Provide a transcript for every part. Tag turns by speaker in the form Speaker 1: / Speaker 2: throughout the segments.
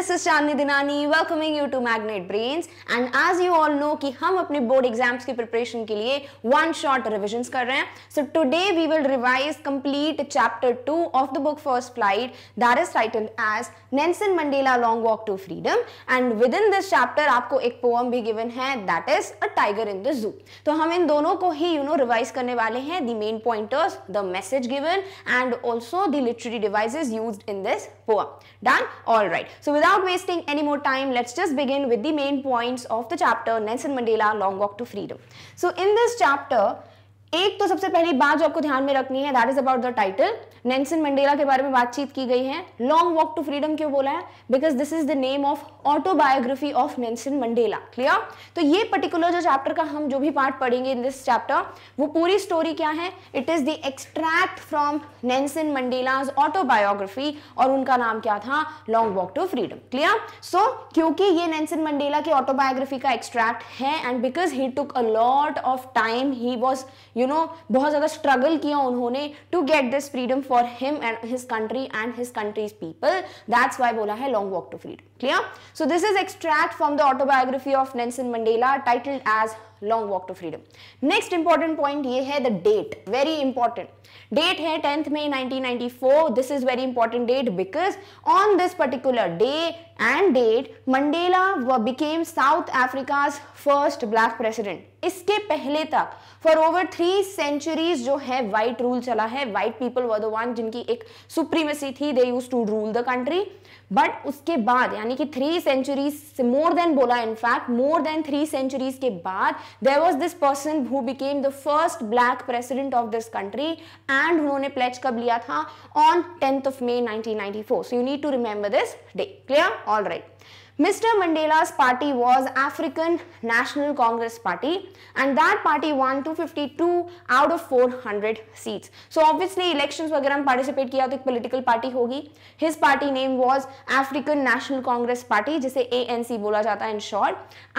Speaker 1: This is Chandni Dinani welcoming you to Magnet Brains and as you all know कि हम अपने board exams की preparation के लिए वन शॉट रिविजन कर रहे हैं so today we will revise complete chapter two of the book First Flight that is title as Nelson Mandela Long walk to Freedom and within this chapter आपको एक poem भी given है that is a tiger in the जू तो हम इन दोनों को ही you know revise करने वाले हैं the main pointers the message given and also the literary devices use in this poem done all right so without without wasting any more time, let's just begin with the main points of the chapter Nelson Mandela Long Walk to Freedom. So in this chapter, एक तो सबसे पहली बात जो आपको ध्यान में रखनी है that is about the title Nelson Mandela के बारे में बातचीत की गई है लॉन्ग वॉक टू फ्रीडम क्यों बोला है because this is the name of autobiography of Nelson Mandela clear तो ये पर्टिकुलर जो चैप्टर का हम जो भी पार्ट पढ़ेंगे इन दिस चैप्टर वो पूरी स्टोरी क्या है it is the extract from Nelson Mandela's autobiography और उनका नाम क्या था long walk to freedom clear so क्योंकि ये नेल्सन मंडेला की ऑटोबायोग्राफी का एक्सट्रैक्ट है and because he took a lot of time he was you know बहुत ज़्यादा स्ट्रगल किया उन्होंने to get this freedom for him and his country and his country's people that's why bola hai long walk to freedom clear so this is extract from the autobiography of nelson mandela titled as long walk to freedom next important point ye hai the date very important date hai 10th may 1994 this is very important date because on this particular day and date mandela became south africa's first black president iske pehle tak for over three centuries जो है white rule चला है white people were the one जिनकी एक supremacy थी they use to rule the country but उसके बाद यानी कि थ्री सेंचुरीज मोर देन बोला in fact more than three centuries के बाद there was this person who became the first black president of this country and उन्होंने pledge कब लिया था on tenth of May nineteen ninety four so you need to remember this day clear all right Mr. Mandela's party was African National Congress Party and that party won 252 out of 400 seats. So obviously elections वगैरह में participate किया तो एक political party होगी. His party name was African National Congress Party जिसे ANC बोला जाता है in short.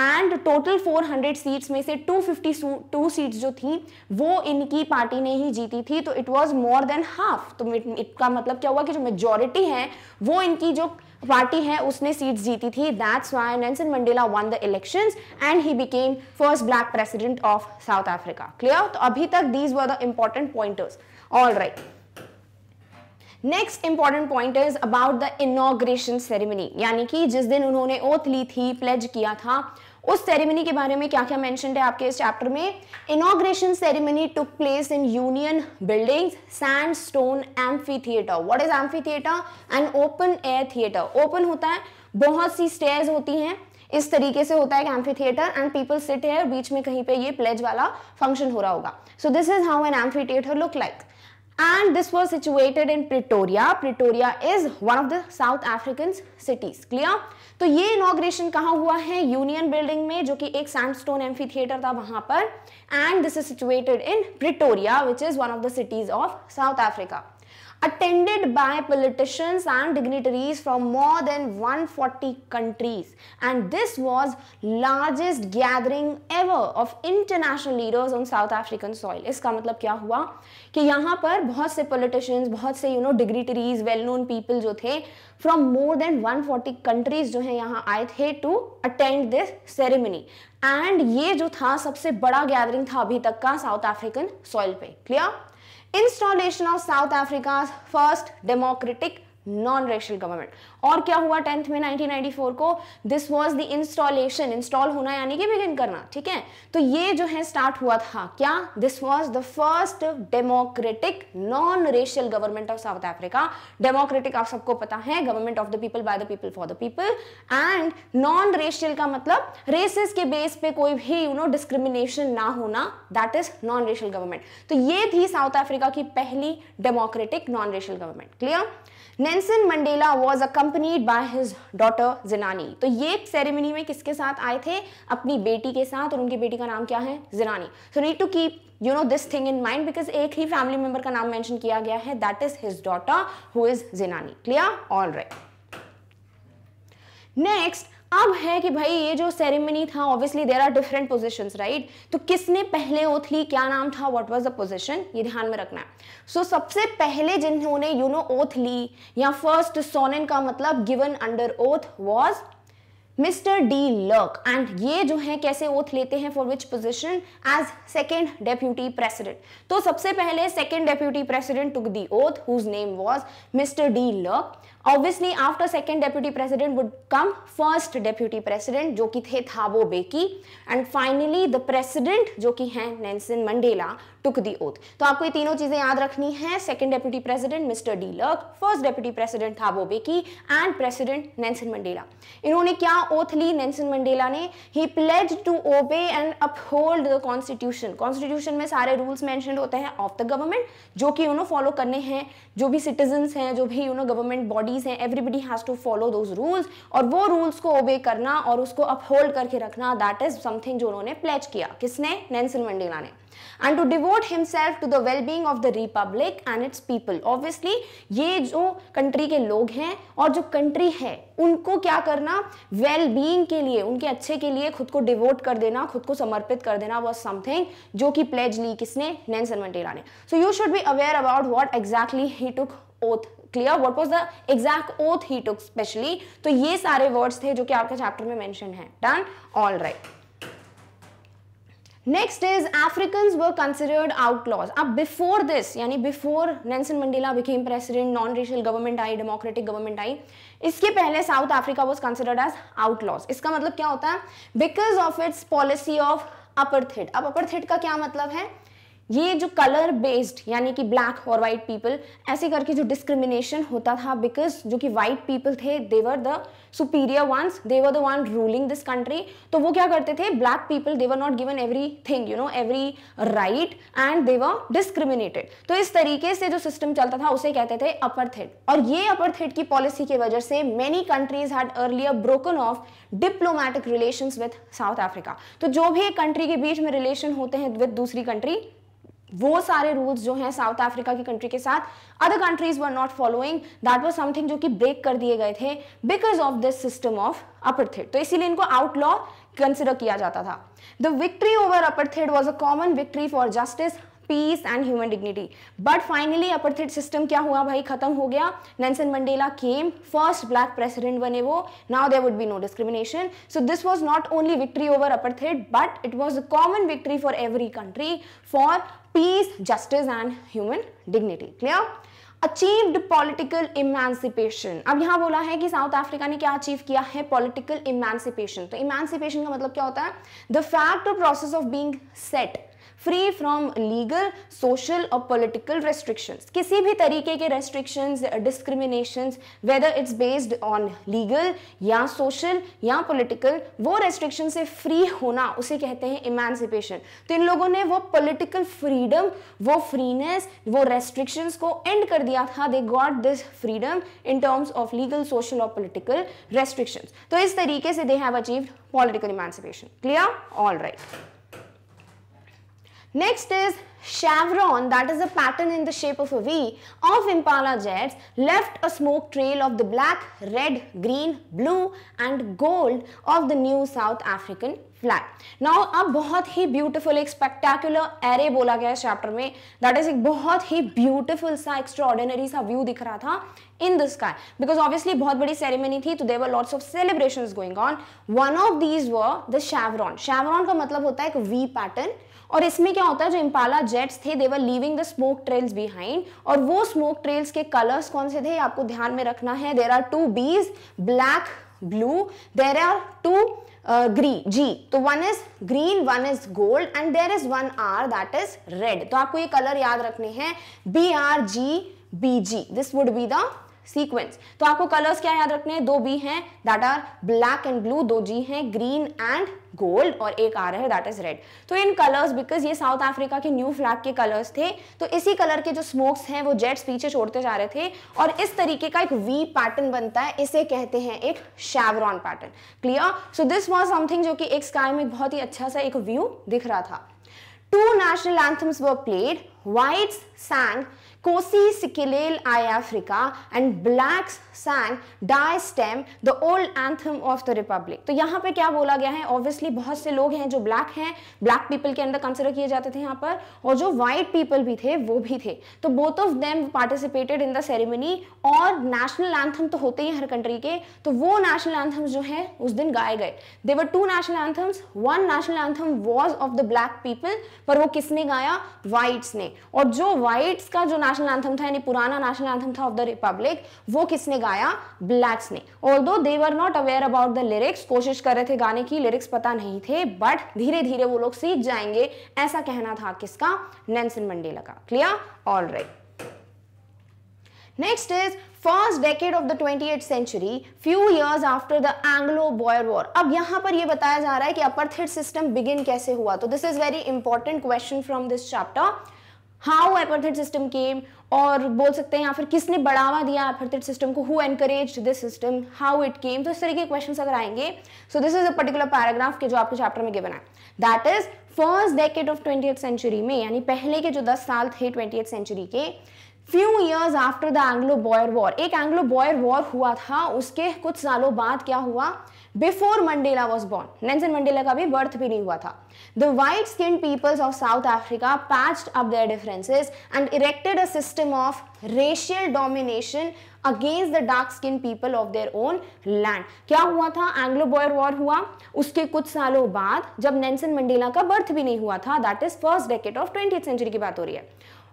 Speaker 1: And total 400 seats में से 252 seats जो थी वो इनकी party ने ही जीती थी तो it was more than half. तो इनका मतलब क्या हुआ कि जो majority है वो इनकी जो पार्टी है उसने सीट जीती थी that's why Nelson Mandela won the election and he became first black president of South Africa clear तो अभी तक these were the important pointers all right next important point is about the inauguration ceremony यानी कि जिस दिन उन्होंने oath ली थी pledge किया था उस सेरेमनी के बारे में क्या क्या मैंशन है आपके इस चैप्टर में inauguration ceremony took place in Union Building sandstone amphitheatre what is amphitheatre and open air theatre open होता है बहुत सी स्टेयर्स होती हैं इस तरीके से होता है amphitheatre and people sit है बीच में कहीं पे ये प्लेज वाला फंक्शन हो रहा होगा so this is how an amphitheatre look like and this was situated in Pretoria. Pretoria is one of the South African cities. Clear? तो ये इनोग्रेशन कहाँ हुआ है यूनियन बिल्डिंग में जो कि एक सैंडस्टोन एम्फी थिएटर था वहां पर and this is situated in Pretoria which is one of the cities of South Africa attended by politicians and dignitaries from more than 140 countries and this was largest gathering ever of international leaders on South African soil. iska matlab kya hua ki yahan par bahut se politicians, bahut se you know dignitaries, well-known people jo the from more than 140 countries jo hain yahan aaye the to attend this ceremony. and ye jo tha sabse bada gathering tha abhi tak ka south african soil pe clear installation of South Africa's first democratic non racial government और क्या हुआ tenth में 1994 को this was the installation install होना यानी कि begin करना ठीक है तो ये जो है स्टार्ट हुआ था क्या this was the first democratic non racial government of South Africa democratic आप सबको पता है government of the people by the people for the people and non racial का मतलब रेसिस के बेस पे कोई भी यू नो डिस्क्रिमिनेशन ना होना that is non racial government तो ये थी साउथ अफ्रीका की पहली democratic non racial government clear Nelson Mandela was accompanied by his daughter Zenani तो ये सेरेमनी में किसके साथ आए थे अपनी बेटी के साथ और उनकी बेटी का नाम क्या है Zenani so need to keep you know this thing in mind because एक ही फैमिली मेंबर का नाम मैंशन किया गया है that is his daughter who is Zenani clear all right next अब है कि भाई ये जो सेरेमनी था obviously there are different position right तो किसने पहले ओथ ली क्या नाम था व्हाट वॉज द पोजिशन ये ध्यान में रखना है सो so, सबसे पहले जिन्होंने यू नो ओथ ली या फर्स्ट सोनेन का मतलब given under oath was Mr de Klerk and ये जो है कैसे ओथ लेते हैं for which position as second deputy president तो सबसे पहले second deputy president took the oath whose name was Mr de Klerk obviously after second deputy president would come first deputy president जो कि थे Thabo Mbeki and finally the president जो कि हैं Nelson Mandela took the oath. तो आपको ये तीनों चीजें याद रखनी है second deputy president Mr de Klerk first deputy president था वो Mbeki and president Nelson Mandela इन्होंने क्या ओथ ली नैनसन मंडेला ने he pledge to obey and uphold the constitution constitution में सारे रूल्स मैंशन होते हैं ऑफ द गवर्नमेंट जो कि उन्होंने फॉलो करने हैं जो भी सिटीजन हैं जो भी उन्होंने गवर्नमेंट बॉडीज हैं everybody has to follow those rules और वो रूल्स को ओबे करना और उसको अपहोल्ड करके रखना दैट इज समथिंग जो उन्होंने प्लेज किया किसने नैनसन मंडेला ने and to devote himself to the wellbeing of the republic and its people obviously ये जो कंट्री के लोग हैं और जो कंट्री है उनको क्या करना वेल well बीइंग के लिए उनके अच्छे के लिए खुद को डिवोट कर देना खुद को समर्पित कर देना वॉज समथिंग जो कि प्लेज ली किसने नेंसन मंडेला ने so you should be aware about what exactly he took oath clear what was the exact oath he took specially तो ये सारे वर्ड्स थे जो कि आपके चैप्टर में मैंशन है done all right next is Africans were considered outlaws अब बिफोर दिस यानी before Nelson Mandela became president non racial government आई डेमोक्रेटिक गवर्नमेंट आई इसके पहले South Africa was considered as outlaws इसका मतलब क्या होता है because of its policy of apartheid अब अपर थेट का क्या मतलब है ये जो कलर बेस्ड यानी कि ब्लैक और वाइट पीपल ऐसे करके जो डिस्क्रिमिनेशन होता था बिकॉज जो कि वाइट पीपल थे they were the superior ones they were the one ruling this country तो वो क्या करते थे black people they were not given every thing you know every right and they were discriminated तो इस तरीके से जो सिस्टम चलता था उसे कहते थे अपर थेड और ये अपर थेड की पॉलिसी की वजह से many countries had earlier broken off diplomatic relation with South Africa तो जो भी एक कंट्री के बीच में रिलेशन होते हैं विद दूसरी कंट्री वो सारे रूल्स जो हैं साउथ अफ्रीका की कंट्री के साथ other countries were not following that was something जो कि ब्रेक कर दिए गए थे because of this system of apartheid तो इसीलिए इनको आउटलॉ कंसिडर किया जाता था the victory over apartheid was a common victory for justice peace and human dignity but finally apartheid system क्या हुआ भाई खत्म हो गया Nelson Mandela came first black president बने वो now there would be no discrimination so this was not only victory over apartheid but it was a common victory for every country for peace justice and human dignity clear achieved political emancipation अब यहां बोला है कि south Africa ने क्या achieve किया है political इमानसिपेशन तो इमानसिपेशन का मतलब क्या होता है द फैक्ट और process of being set free from legal social और पॉलिटिकल रेस्ट्रिक्शंस किसी भी तरीके के restrictions discriminations whether it's based on legal या सोशल या पॉलिटिकल वो रेस्ट्रिक्शन से फ्री होना उसे कहते हैं इमानसिपेशन तो इन लोगों ने वो पॉलिटिकल फ्रीडम वो फ्रीनेस वो रेस्ट्रिक्शंस को एंड कर दिया था they got this freedom in terms of legal social और पोलिटिकल रेस्ट्रिक्शन तो इस तरीके से they have achieved political emancipation clear all right Next is chevron that is a pattern in the shape of a V of Impala jets left a smoke trail of the black, red, green, blue and gold of the new South African flag. Now a very beautiful एक spectacular array bola gaya chapter me. that is a very beautiful sa extraordinary sa view dikh raha tha in the sky because obviously बहुत बड़ी ceremony thi. So there were lots of celebrations going on. One of these were the chevron. Chevron ka matlab hota hai ek V pattern और इसमें क्या होता है जो Impala jets थे they were leaving the smoke trails behind और वो smoke trails के कलर्स कौन से थे आपको ध्यान में रखना है there are two Bs black blue there are two ग्री जी तो one is green one is gold and there is one R that is red तो आपको ये कलर याद रखने हैं B R G B G this would be the sequence तो आपको कलर्स क्या याद रखने हैं दो बी हैं that are black and blue दो जी हैं ग्रीन एंड गोल्ड और एक आ रहा है दैट इज रेड तो इन कलर्स बिकॉज ये साउथ अफ्रीका के न्यू फ्लैग के कलर्स थे तो इसी कलर के जो स्मोक्स हैं वो जेट्स पीछे छोड़ते जा रहे थे और इस तरीके का एक वी पैटर्न बनता है इसे कहते हैं एक chevron pattern clear so this was something जो कि एक स्काई में बहुत ही अच्छा सा एक व्यू दिख रहा था two national anthems were played whites sang Nkosi Sikelel i Afrika and blacks sang die stem the old anthem of the republic तो यहाँ पे क्या बोला गया है ऑब्वियसली बहुत से लोग हैं जो ब्लैक हैं ब्लैक पीपल के अंदर कंसिडर किए जाते थे यहाँ पर और जो वाइट पीपल भी थे वो भी थे तो both of them participated in the ceremony और नेशनल एंथम तो होते ही हर कंट्री के तो वो नेशनल एंथम्स जो हैं उस दिन गाए गए there were two national anthems one national anthem was of the black people पर वो किसने गाया वाइट्स ने और जो वाइट्स का जो नेशनल एंथम था यानी पुराना नेशनल एंथम था ऑफ द रिपब्लिक वो किसने गाया गाया ब्लैक्स ने और दो they were not aware about the lyrics कोशिश कर रहे थे गाने की लिरिक्स पता नहीं थे बट धीरे धीरे वो लोग सीख जाएंगे ऐसा कहना था किसका नैनसन मंडेला का clear all right next is first decade of the 28th century few years after the Anglo Boer war अब यहां पर यह बताया जा रहा है कि अपर थिट सिस्टम बिगिन कैसे हुआ तो this is very important question from this chapter how apartheid system came और बोल सकते हैं या फिर किसने बढ़ावा दिया एपर्थेड सिस्टम को who encourage this system how it came तो इस तरीके के क्वेश्चन अगर आएंगे so this is a particular paragraph के जो आपके चैप्टर में गिवन है that is first decade of twenty century में यानी पहले के जो दस साल थे ट्वेंटी सेंचुरी के few years after the Anglo Boer war एक एंग्लो बॉयर वॉर हुआ था उसके कुछ सालों बाद क्या हुआ before Mandela was born Nelson Mandela का भी बर्थ भी नहीं हुआ था the white skin peoples of South Africa patched up their differences and erected a system of racial domination against the dark skin people of their own land क्या हुआ था Anglo Boer war हुआ उसके कुछ सालों बाद जब नेल्सन मंडेला का बर्थ भी नहीं हुआ था that is first decade of twenty century की बात हो रही है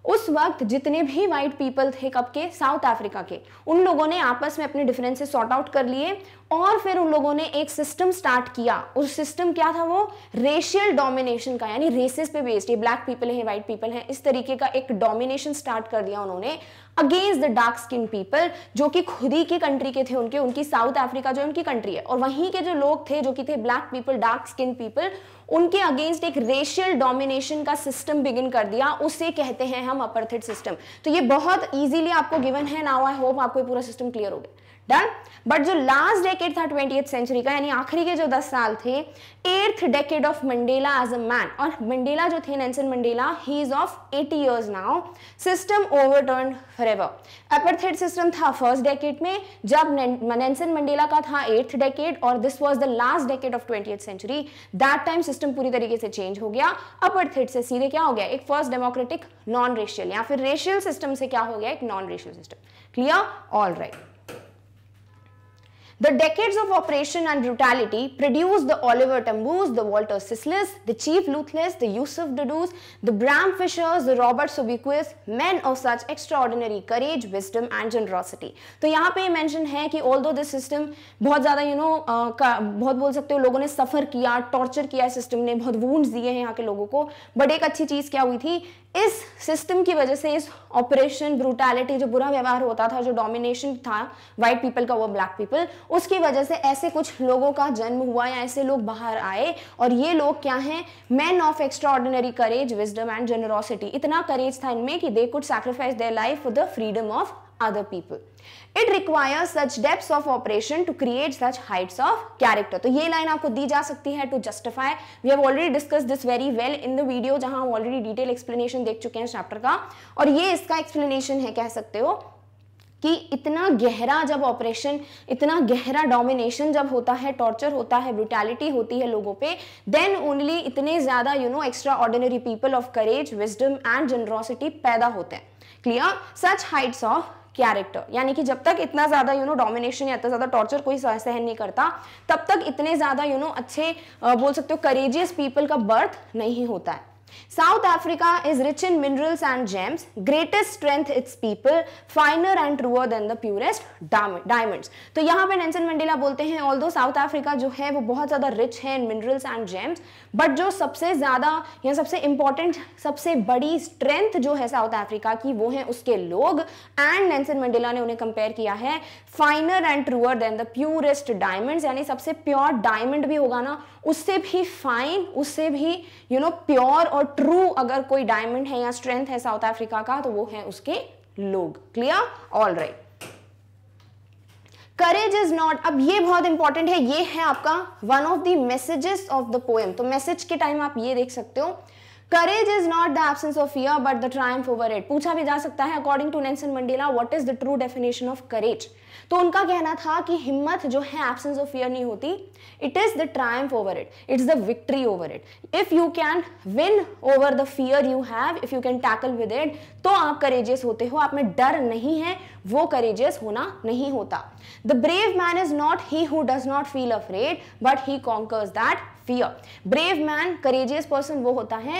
Speaker 1: उस वक्त जितने भी वाइट पीपल थे कब के साउथ अफ्रीका के उन लोगों ने आपस में अपने डिफरेंसेस सॉर्ट आउट कर लिए और फिर उन लोगों ने एक सिस्टम स्टार्ट किया उस सिस्टम क्या था वो रेशियल डोमिनेशन का यानी रेसेस पे बेस्ड ये ब्लैक पीपल है वाइट पीपल है इस तरीके का एक डोमिनेशन स्टार्ट कर दिया उन्होंने against the dark skin people जो कि खुद ही की कंट्री के थे उनके उनकी साउथ अफ्रीका जो उनकी कंट्री है और वहीं के जो लोग थे जो कि थे black people dark skin people उनके अगेंस्ट एक रेशियल डोमिनेशन का सिस्टम बिगिन कर दिया उसे कहते हैं हम अपरथिट सिस्टम तो ये बहुत इजीली आपको गिवन है नाउ आई होप आपको पूरा सिस्टम क्लियर हो गया डन बट जो लास्ट डेकेड था ट्वेंटी सेंचुरी का यानी आखिरी के जो दस साल थे eighth decade of Mandela as a man और मंडेला जो थे Nelson Mandela he is of eighty years now system overturn forever apartheid system था फर्स्ट डेकेड में जब नेंसन मंडेला का था एर्थ डेकेड और this was the last decade of twenty century that time system पूरी तरीके से change हो गया अपर थर्ड से सीधे क्या हो गया एक फर्स्ट डेमोक्रेटिक नॉन रेशियल या फिर रेशियल सिस्टम से क्या हो गया एक non racial system clear all right The decades of operation and brutality produced the Oliver Tambos, the Walter Sisleys, the Chief Luthless, the Yusuf Dudus, the Bram Fishers, the Robert Subiquis, men of such extraordinary courage, wisdom and generosity. तो यहाँ पे mention है कि although this system बहुत ज़्यादा you know का, बहुत बोल सकते हो लोगों ने suffer किया, torture किया system ने बहुत wounds दिए हैं यहाँ के लोगों को but एक अच्छी चीज़ क्या हुई थी इस सिस्टम की वजह से इस ऑपरेशन ब्रूटैलिटी जो बुरा व्यवहार होता था जो डोमिनेशन था वाइट पीपल का वो ब्लैक पीपल उसकी वजह से ऐसे कुछ लोगों का जन्म हुआ या ऐसे लोग बाहर आए और ये लोग क्या हैं man of extraordinary courage wisdom and generosity इतना करेज था इनमें कि they could sacrifice their life for the freedom of other people it require such depths of oppression to create such heights of character तो ये line आपको दी जा सकती है to justify we have already discuss this very well in the video जहां हम already detail explanation देख चुके हैं चैप्टर का और ये इसका एक्सप्लेनेशन है कह सकते हो कि इतना गहरा जब ऑपरेशन इतना गहरा डोमिनेशन जब होता है टॉर्चर होता है ब्रुटैलिटी होती है लोगों पे देन ओनली इतने ज़्यादा you know extraordinary people of courage wisdom and generosity पैदा होते हैं clear such heights of character यानी कि जब तक इतना ज़्यादा यू नो डोमिनेशन या इतना ज़्यादा टॉर्चर कोई सहन नहीं करता तब तक इतने ज़्यादा यू नो अच्छे बोल सकते हो करेजियस पीपल का बर्थ नहीं होता है South Africa is rich in minerals and gems, greatest strength its people, finer and truer than the purest diamonds. तो यहाँ पे नेल्सन मंडेला बोलते हैं ऑल साउथ अफ्रीका जो है वो बहुत ज़्यादा रिच है in minerals and gems but जो सबसे ज़्यादा या सबसे इम्पॉर्टेंट सबसे बड़ी स्ट्रेंथ जो है साउथ अफ्रीका की वो है उसके लोग एंड नेल्सन मंडेला ने उन्हें कंपेयर किया है finer and truer than the purest diamonds यानी सबसे प्योर डायमंड भी होगा ना उससे भी फाइन उससे भी यू नो प्योर और ट्रू अगर कोई डायमंड है या स्ट्रेंथ है साउथ अफ्रीका का तो वो है उसके लोग clear all right courage is not अब ये बहुत इंपॉर्टेंट है ये है आपका one of the messages of the poem तो मैसेज के टाइम आप ये देख सकते हो courage is not the absence of fear but the triumph over it पूछा भी जा सकता है according to Nelson Mandela what is the true definition of courage तो उनका कहना था कि हिम्मत जो है एब्सेंस ऑफ फियर नहीं होती it is the triumph over it it's the victory over it if you can win over the fear you have if you can tackle with it तो आप करेजियस होते हो आप में डर नहीं है वो करेजियस होना नहीं होता The brave man is not he who does not feel afraid, but he conquers that fear. Brave man, courageous person wo hota hai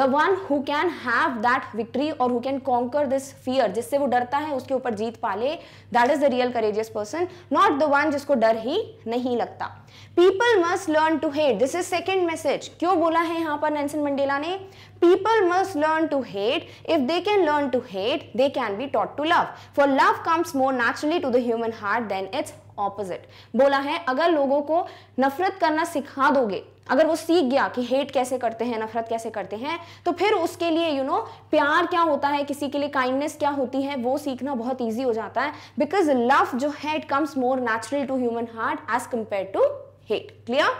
Speaker 1: the one who can have that victory or who can conquer this fear, jisse wo darta hai uske upar jeet pa le That is the real courageous person, not the one jisko dar hi nahi lagta people must learn to hate this is second message क्यों बोला है यहां पर Nelson Mandela ने people must learn to hate if they can learn to hate they can be taught to love for love comes more naturally to the human heart than its opposite बोला है अगर लोगों को नफरत करना सिखा दोगे अगर वो सीख गया कि हेट कैसे करते हैं नफरत कैसे करते हैं तो फिर उसके लिए यू you नो know, प्यार क्या होता है किसी के लिए काइंडनेस क्या होती है वो सीखना बहुत ईजी हो जाता है बिकॉज लव जो है it comes more natural to human heart as compare to hate clear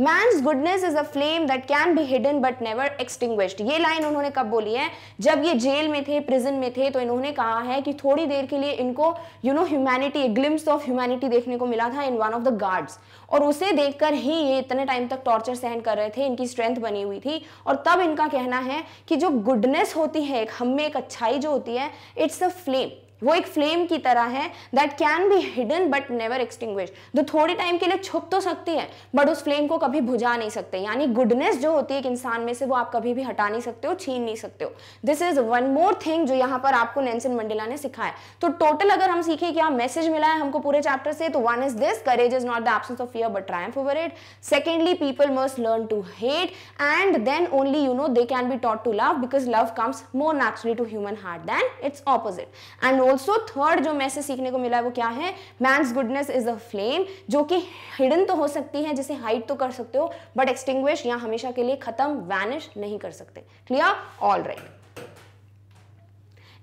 Speaker 1: man's goodness is a flame that can be hidden but never extinguished ये लाइन उन्होंने कब बोली है जब ये जेल में थे प्रिजन में थे तो इन्होंने कहा है कि थोड़ी देर के लिए इनको you know humanity glimpse of humanity देखने को मिला था in one of the guards और उसे देखकर ही ये इतने टाइम तक टॉर्चर सहन कर रहे थे इनकी स्ट्रेंथ बनी हुई थी और तब इनका कहना है कि जो गुडनेस होती है एक हम में एक अच्छाई जो होती है इट्स अ फ्लेम वो एक फ्लेम की तरह है that can be hidden but never extinguish जो थोड़े टाइम के लिए छुप तो सकती है बट उस फ्लेम को कभी बुझा नहीं सकते यानी गुडनेस जो होती है एक इंसान में से वो आप कभी भी हटा नहीं सकते हो छीन नहीं सकते हो this is one more thing जो यहाँ पर आपको नैनसन मंडेला ने सिखाया तो टोटल अगर हम सीखे क्या मैसेज मिला है हमको पूरे चैप्टर से तो one is this courage is not the absence of fear but triumph over it secondly people must learn to hate and then only you know they can be taught to love because love comes more naturally to human heart than its opposite and also third जो मैं सीखने को मिला है वो क्या है man's goodness is a flame जो कि हिडन तो हो सकती है जिसे हाइड तो कर सकते हो बट एक्सटिंग्विश या हमेशा के लिए खत्म वैनिश नहीं कर सकते clear all right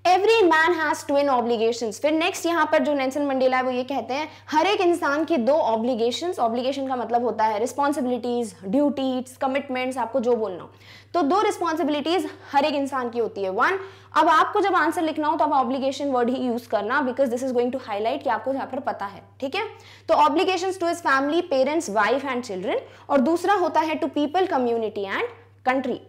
Speaker 1: every man has two obligation फिर नेक्स्ट यहाँ पर जो नेल्सन मंडेला है वो ये कहते हैं हर एक इंसान की दो ऑब्लिगेशन ऑब्लिगेशन का मतलब होता है रिस्पॉन्सिबिलिटीज ड्यूटीज कमिटमेंट्स आपको जो बोलना हो तो दो रिस्पॉन्सिबिलिटीज हर एक इंसान की होती है वन अब आपको जब आंसर लिखना हो तो आप ऑब्लिगेशन वर्ड ही यूज करना because this is going to highlight कि आपको यहाँ पर पता है ठीक है तो obligation to his family parents wife and children और दूसरा होता है to people community and country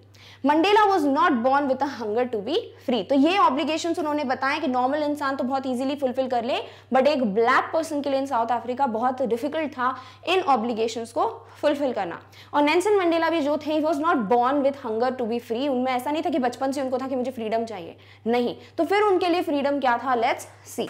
Speaker 1: Mandela was not born with hunger to be free तो ये ऑब्लिगेशन उन्होंने बताया कि नॉर्मल इंसान तो बहुत ईजिली फुलफिल कर ले बट एक ब्लैक पर्सन के लिए इन साउथ अफ्रीका बहुत डिफिकल्ट था इन ऑब्लिगेशन को फुलफिल करना और नैनसन मंडेला भी जो थे was not born with hunger to be free उनमें ऐसा नहीं था कि बचपन से उनको था कि मुझे फ्रीडम चाहिए नहीं तो फिर उनके लिए फ्रीडम क्या था let's see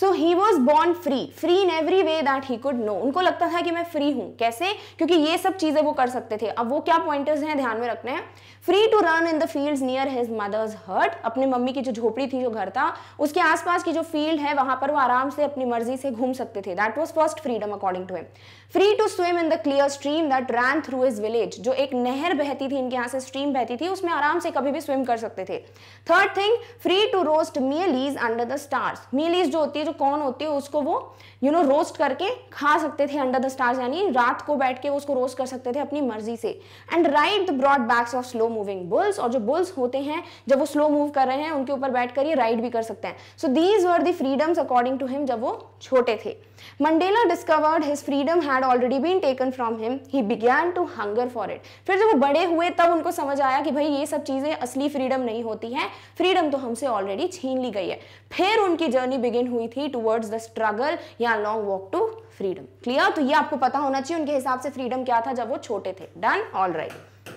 Speaker 1: so he was born free free in every way that he could know उनको लगता था कि मैं फ्री हूं कैसे क्योंकि ये सब चीज़ें वो कर सकते थे अब वो क्या पॉइंटर्स हैं ध्यान में रखने हैं free to run in the field near his mother's hut अपने मम्मी की जो झोपड़ी थी जो घर था उसके आसपास की जो फील्ड है वहां पर वो आराम से अपनी मर्जी से घूम सकते थे that was first freedom according to him free to swim in the clear stream that ran through his village जो एक नहर बहती थी इनके यहाँ से स्ट्रीम बहती थी उसमें आराम से कभी भी स्विम कर सकते थे third thing free to roast mealies under the stars mealies जो होती है जो कौन होते हैं उसको वो यू नो रोस्ट करके खा सकते थे अंडर द स्टार्स यानी रात को बैठ के वो उसको रोस्ट कर सकते थे अपनी मर्जी से and ride the broad backs of slow moving bulls और जो बुल्स होते हैं जब वो स्लो मूव कर रहे हैं उनके ऊपर बैठ कर ये राइड भी कर सकते हैं so these were the freedoms according to him जब वो छोटे थे Mandela discovered his freedom had already been taken from him he began to hunger for it फिर जब वो बड़े हुए तब उनको समझ आया कि भाई ये सब चीज़ें असली फ्रीडम नहीं होती हैं फ्रीडम तो हमसे ऑलरेडी छीन ली गई है फिर उनकी जर्नी बिगिन हुई थी टूवर्ड्स द स्ट्रगल या long walk to freedom clear तो ये आपको पता होना चाहिए उनके हिसाब से फ्रीडम क्या था जब वो छोटे थे done all right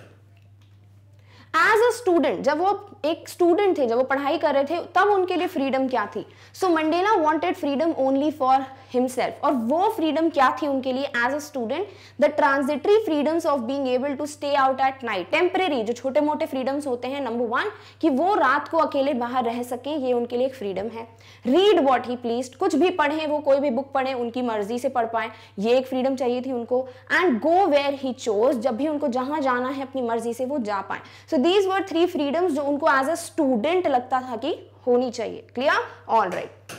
Speaker 1: as a student जब वो एक स्टूडेंट थे जब वो पढ़ाई कर रहे थे तब उनके लिए फ्रीडम क्या थी so Mandela wanted freedom only for himself और वो फ्रीडम क्या थी उनके लिए as a student the transitory freedoms of being able to stay out at night temporary जो छोटे मोटे फ्रीडम्स होते हैं नंबर वन कि वो रात को अकेले बाहर रह सकें ये उनके लिए एक फ्रीडम है रीड वॉट ही प्लीज कुछ भी पढ़ें वो कोई भी बुक पढ़ें उनकी मर्जी से पढ़ पाएं ये एक फ्रीडम चाहिए थी उनको and go where he chose जब भी उनको जहाँ जाना है अपनी मर्जी से वो जा पाए so these were three freedoms जो उनको एज अ स्टूडेंट लगता था कि होनी चाहिए clear all right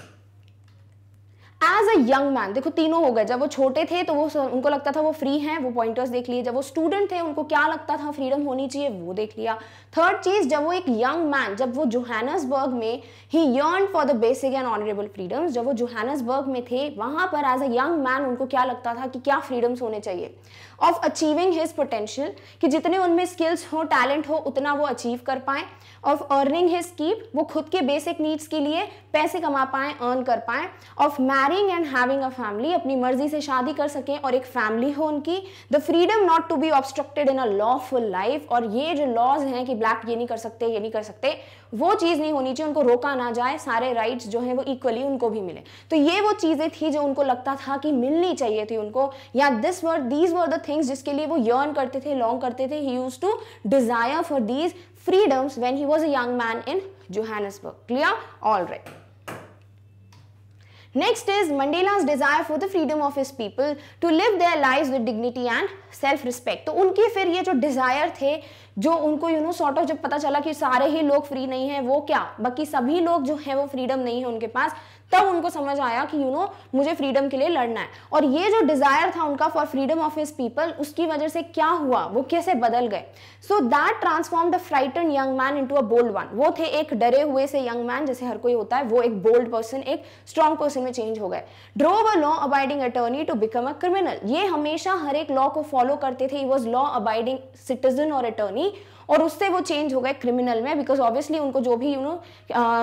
Speaker 1: as a young man देखो तीनों हो गए जब वो छोटे थे तो वो उनको लगता था वो फ्री हैं वो पॉइंटर्स देख लिए जब वो स्टूडेंट थे उनको क्या लगता था फ्रीडम होनी चाहिए वो देख लिया थर्ड चीज जब वो एक यंग मैन जब वो जोहैनसबर्ग में he yearn for the basic and honourable freedom जब वो जोहैनसबर्ग में थे वहां पर एज अ यंग मैन उनको क्या लगता था कि क्या फ्रीडम्स होने चाहिए ऑफ अचीविंग हिज पोटेंशियल कि जितने उनमें स्किल्स हो टैलेंट हो उतना वो अचीव कर पाए ऑफ अर्निंग हिज कीप वो खुद के बेसिक नीड्स के लिए पैसे कमा पाए अर्न कर पाए of marrying and having a family अपनी मर्जी से शादी कर सकें और एक फैमिली हो उनकी the freedom not to be obstructed in a lawful life और ये जो लॉज हैं कि ब्लैक ये नहीं कर सकते ये नहीं कर सकते वो चीज़ नहीं होनी चाहिए उनको रोका ना जाए सारे राइट्स जो हैं वो इक्वली उनको भी मिले तो ये वो चीज़ें थी जो उनको लगता था कि मिलनी चाहिए थी उनको या this were these were the things जिसके लिए वो यर्न करते थे लॉन्ग करते थे he used to desire for these freedoms when he was a young man in Johannesburg clear all right Next is Mandela's desire for the freedom of his people to live their lives with dignity and self respect. तो उनके फिर ये जो desire थे जो उनको you know sort of जब पता चला कि सारे ही लोग फ्री नहीं हैं वो क्या बाकी सभी लोग जो हैं वो फ्रीडम नहीं है उनके पास तब उनको समझ आया कि यू you नो know, मुझे फ्रीडम के लिए लड़ना है और ये जो डिज़ायर था उनका for freedom of his people उसकी वजह से क्या हुआ वो कैसे बदल गए so that transform the frightened young man into a bold one वो थे एक डरे हुए से यंग मैन जैसे हर कोई होता है वो एक बोल्ड पर्सन एक स्ट्रॉन्ग पर्सन में चेंज हो गए drove a law abiding attorney to become a criminal ये हमेशा हर एक लॉ को फॉलो करते थे वॉज लॉ अबाइडिंग सिटीजन और अटर्नी और उससे वो चेंज हो गए क्रिमिनल में बिकॉज ऑब्वियसली उनको जो भी यू नो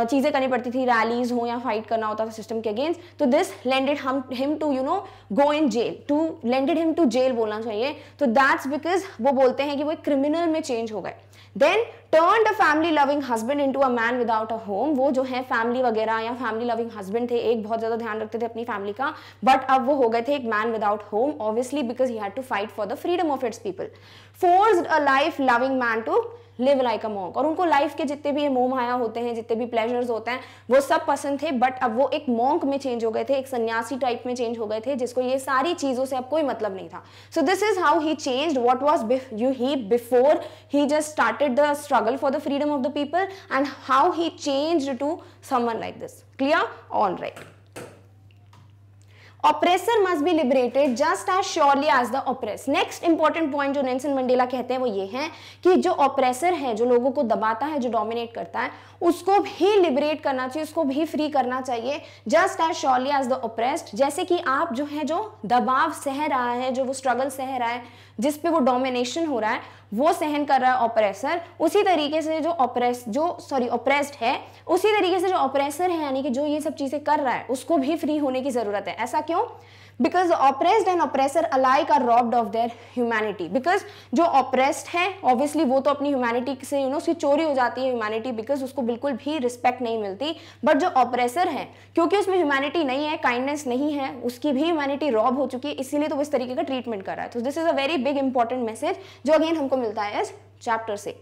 Speaker 1: चीज़ें करनी पड़ती थी रैलीज हो या फाइट करना होता था सिस्टम के अगेंस्ट तो this landed him him to you know go in jail to landed him to jail बोलना चाहिए तो दैट्स बिकॉज वो बोलते हैं कि वो क्रिमिनल में चेंज हो गए then turn a family loving husband into a man without a home वो जो है फैमिली वगैरह या फैमिली लविंग हस्बैंड थे एक बहुत ज़्यादा ध्यान रखते थे अपनी फैमिली का बट अब वो हो गए थे एक man without home obviously because he had to fight for the freedom of its people forced a life loving man to live like a monk और उनको लाइफ के जितने भी मोह माया होते हैं जितने भी प्लेजर्स होते हैं वो सब पसंद थे बट अब वो एक मॉन्क में चेंज हो गए थे एक सन्यासी टाइप में चेंज हो गए थे जिसको ये सारी चीज़ों से अब कोई मतलब नहीं था so this is how he change what was you he before he just started the struggle for the freedom of the people and how he change to someone like this clear all right oppressor must be liberated just as surely as the oppressed next important point जो Nelson Mandela कहते हैं वो ये है कि जो oppressor है जो लोगों को दबाता है जो डोमिनेट करता है उसको भी लिबरेट करना चाहिए उसको भी फ्री करना चाहिए just as surely as the oppressed जैसे कि आप जो है जो दबाव सह रहा है जो वो स्ट्रगल सह रहा है जिस पे वो डोमिनेशन हो रहा है वो सहन कर रहा है ऑपरेसर उसी तरीके से जो ऑपरेस जो सॉरी ऑपरेस्ड है उसी तरीके से जो ऑपरेसर है यानी कि जो ये सब चीज़ें कर रहा है उसको भी फ्री होने की ज़रूरत है ऐसा क्यों because oppressed and oppressor alike are robbed of their humanity because जो ऑप्रेस्ड है ऑब्वियसली वो तो अपनी ह्यूमैनिटी से यू you नो know, उसकी चोरी हो जाती है ह्यूमैनिटी बिकॉज उसको बिल्कुल भी रिस्पेक्ट नहीं मिलती बट जो ऑप्रेसर है क्योंकि उसमें ह्यूमैनिटी नहीं है काइंडनेस नहीं है उसकी भी ह्यूमैनिटी रॉब हो चुकी है इसीलिए तो वो इस तरीके का ट्रीटमेंट कर रहा है तो this is a very big important message जो अगेन हमको मिलता है इस चैप्टर से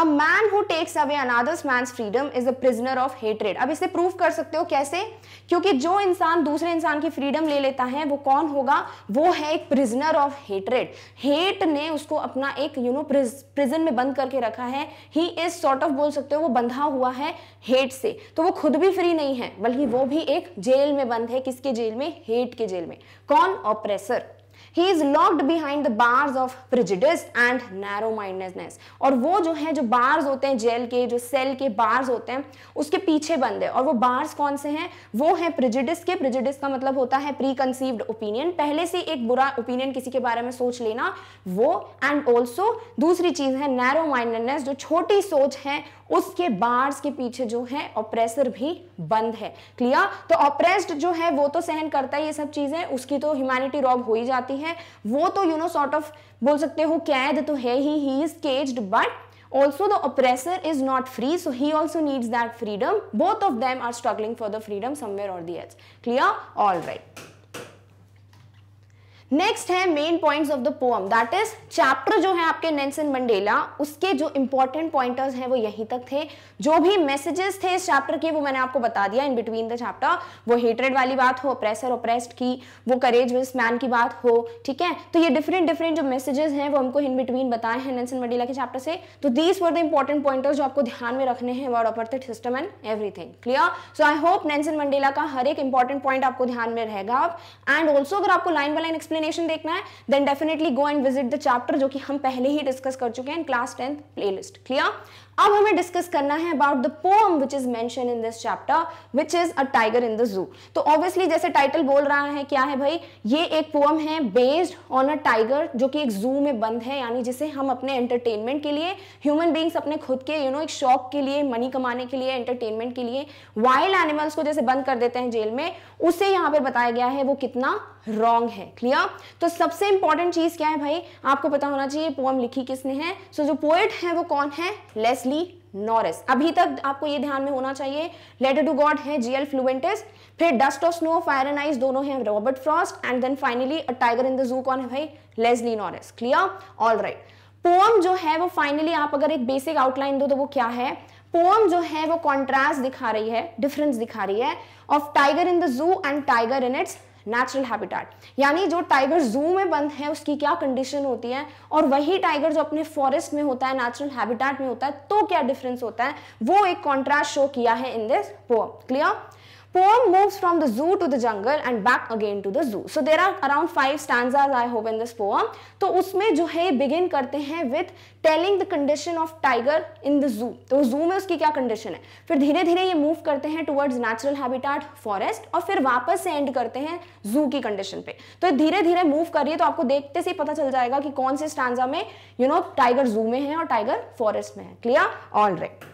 Speaker 1: a man who takes away another's man freedom is a prisoner of hatred अब इसे प्रूव कर सकते हो कैसे क्योंकि जो इंसान दूसरे इंसान की फ्रीडम ले लेता है वो कौन होगा वो है एक प्रिजनर ऑफ हेटरेड हेट ने उसको अपना एक यू नो प्रिजन में बंद करके रखा है ही इज सॉर्ट ऑफ बोल सकते हो वो बंधा हुआ है हेट से तो वो खुद भी फ्री नहीं है बल्कि वो भी एक जेल में बंद है किसके जेल में हेट के जेल में कौन oppressor he is locked behind the bars of prejudice and narrow mindedness और वो जो है जो बार्स होते हैं जेल के जो सेल के बार्स होते हैं उसके पीछे बंद है और वो बार्स कौन से हैं वो है प्रिजिडिस के प्रिजिडिस का मतलब होता है प्री कंसीव्ड ओपिनियन पहले से एक बुरा ओपिनियन किसी के बारे में सोच लेना वो एंड ऑल्सो दूसरी चीज है नैरो माइंडनेस जो छोटी सोच है उसके बार्स के पीछे जो है ऑप्रेसर भी बंद है क्लियर तो ऑप्रेस्ड जो है वो तो सहन करता है ये सब चीजें उसकी तो ह्यूमैनिटी रॉब हो ही जाती है वो तो यू नो सॉर्ट ऑफ बोल सकते हो कैद तो है he he is caged but also the oppressor is not free so he also needs that freedom both of them are struggling for the freedom somewhere or the else clear all right next है main points of the poem that is chapter जो है आपके Nelson Mandela उसके जो important pointers हैं वो यहीं तक थे जो भी मैसेजेस थे इस चैप्टर के वो मैंने आपको बता दिया इन बिटवीन द चैप्टर वो हेटरेड वाली बात हो प्रेसर ओप्रेस्ड की वो करेज विस मैन की बात हो ठीक है तो ये डिफरेंट डिफरेंट जो मैसेजेस हैं वो हमको इन बिटवीन बताए हैं नेल्सन मंडेला के चैप्टर से तो these were the important pointers जो आपको ध्यान में रखने हैं word apartheid system and everything clear so I hope Nelson Mandela का हर एक इंपॉर्टेंट पॉइंट आपको ध्यान में रहेगा एंड ऑल्सो अगर आपको line by line explain explanation देखना है then definitely go and visit the chapter जो कि हम पहले ही डिस्कस कर चुके हैं क्लास टेंथ प्लेलिस्ट क्लियर अब हमें डिस्कस करना है about the poem which is mention in this chapter which is a tiger in the जू तो ऑब्वियसली जैसे टाइटल बोल रहा है क्या है भाई ये एक पोम है बेस्ड ऑन अ टाइगर जो कि एक जू में बंद है यानी जिसे हम अपने एंटरटेनमेंट के लिए ह्यूमन बींग्स अपने खुद के यू you नो know, एक शौक के लिए मनी कमाने के लिए एंटरटेनमेंट के लिए वाइल्ड एनिमल्स को जैसे बंद कर देते हैं जेल में उसे यहाँ पर बताया गया है वो कितना रॉन्ग है क्लियर तो सबसे इंपॉर्टेंट चीज क्या है भाई आपको पता होना चाहिए पोएम लिखी किसने है सो so, जो पोएट है वो कौन है लेस्ली नॉरिस अभी तक आपको ये ध्यान में होना चाहिए लेटर टू गॉड है जीएल फ्लुएंटिस फिर dust of snow fire and ice दोनों हैं Robert Frost and then finally a tiger in the zoo कौन है भाई Leslie Norris clear all right poem जो है वो फाइनली आप अगर एक बेसिक आउटलाइन दो तो वो क्या है पोएम जो है वो कॉन्ट्रास्ट दिखा रही है डिफरेंस दिखा रही है of tiger in the zoo and tiger in its natural habitat यानी जो टाइगर जू में बंद है उसकी क्या कंडीशन होती है और वही टाइगर जो अपने फॉरेस्ट में होता है नेचुरल हैबिटेट में होता है तो क्या डिफरेंस होता है वो एक कॉन्ट्रास्ट शो किया है in this poem clear poem moves from the zoo to the jungle and back again to the zoo. So there are around five stanzas I hope in this poem. तो usme jo hai begin karte hain with telling the condition of tiger in the zoo. तो zoo mein uski kya condition hai fir dheere dheere ye move karte hain towards natural habitat forest aur fir wapas se end karte hain zoo ki condition pe to ye dheere dheere move kar rahi hai to aapko dekhte se hi pata chal jayega ki kaun se stanza mein you know tiger zoo mein hai aur tiger forest mein hai clear all right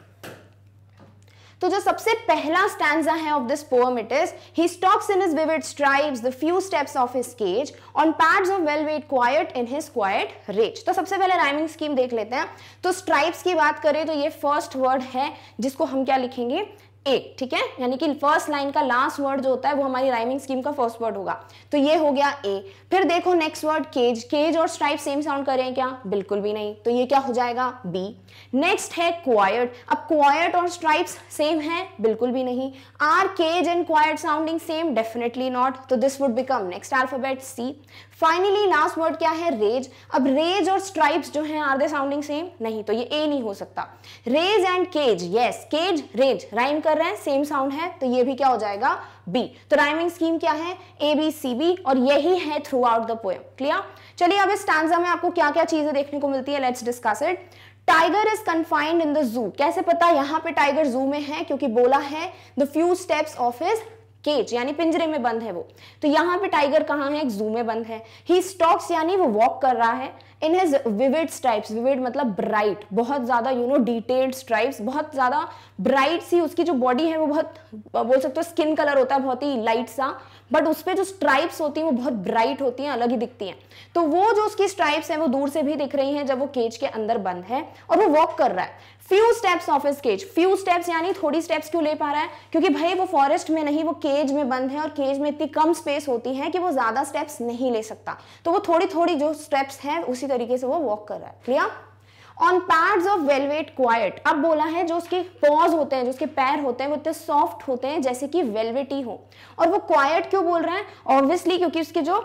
Speaker 1: तो जो सबसे पहला stanza है of this poem it is he stalks in his vivid stripes the few steps of his cage on pads of velvet quiet in his quiet rage तो सबसे पहले rhyming scheme देख लेते हैं तो स्ट्राइप्स की बात करें तो ये फर्स्ट वर्ड है जिसको हम क्या लिखेंगे एक ठीक है यानी कि फर्स्ट लाइन का लास्ट वर्ड जो होता है वो हमारी राइमिंग स्कीम का फर्स्ट वर्ड होगा तो ये हो गया ए फिर देखो नेक्स्ट वर्ड केज केज और स्ट्राइप सेम साउंड कर रहे हैं क्या बिल्कुल भी नहीं तो ये क्या हो जाएगा बी नेक्स्ट है क्वाइट अब क्वाइट और स्ट्राइप्स सेम है बिल्कुल भी नहीं are cage and quiet sounding same definitely not तो this would become next alphabet C finally last word क्या है रेज अब रेज और स्ट्राइप्स जो हैं आर दे साउंडिंग सेम नहीं तो ये ए नहीं हो सकता rage and cage yes cage rage rhyme कर रहे हैं सेम साउंड है तो ये भी क्या हो जाएगा बी तो राइमिंग स्कीम क्या है ए बी सी बी और यही है throughout the poem clear चलिए अब इस स्टांजा में आपको क्या क्या चीजें देखने को मिलती है let's discuss it tiger is confined in the zoo कैसे पता यहां पे टाइगर जू में है क्योंकि बोला है the few steps of his cage यानी पिंजरे में बंद है वो तो यहाँ पे टाइगर कहाँ है एक जू में बंद है ही स्टॉक्स यानी वो वॉक कर रहा है in his vivid stripes vivid मतलब ब्राइट बहुत ज़्यादा यू नो डिटेल्ड स्ट्राइप्स बहुत ज़्यादा ब्राइट सी उसकी जो बॉडी है वो बहुत बोल सकते हो स्किन कलर होता है बहुत ही लाइट सा बट उस पर जो स्ट्राइप्स होती हैं वो बहुत ब्राइट होती हैं अलग ही दिखती हैं तो वो जो उसकी स्ट्राइप्स हैं वो दूर से भी दिख रही हैं जब वो केज के अंदर बंद है और वो वॉक कर रहा है few steps of a cage few steps यानी थोड़ी स्टेप्स क्यों ले पा रहा है क्योंकि भाई वो फॉरेस्ट में नहीं वो केज में बंद है और केज में इतनी कम स्पेस होती है कि वो ज्यादा स्टेप्स नहीं ले सकता तो वो थोड़ी थोड़ी जो स्टेप्स है उसी तरीके से वो वॉक कर रहा है clear on pads of velvet quiet अब बोला है जो उसके पॉज होते हैं जो उसके पैर होते हैं वो इतने सॉफ्ट होते हैं जैसे कि वेलवेटी हो और वो क्वाइट क्यों बोल रहे हैं ऑब्वियसली क्योंकि उसके जो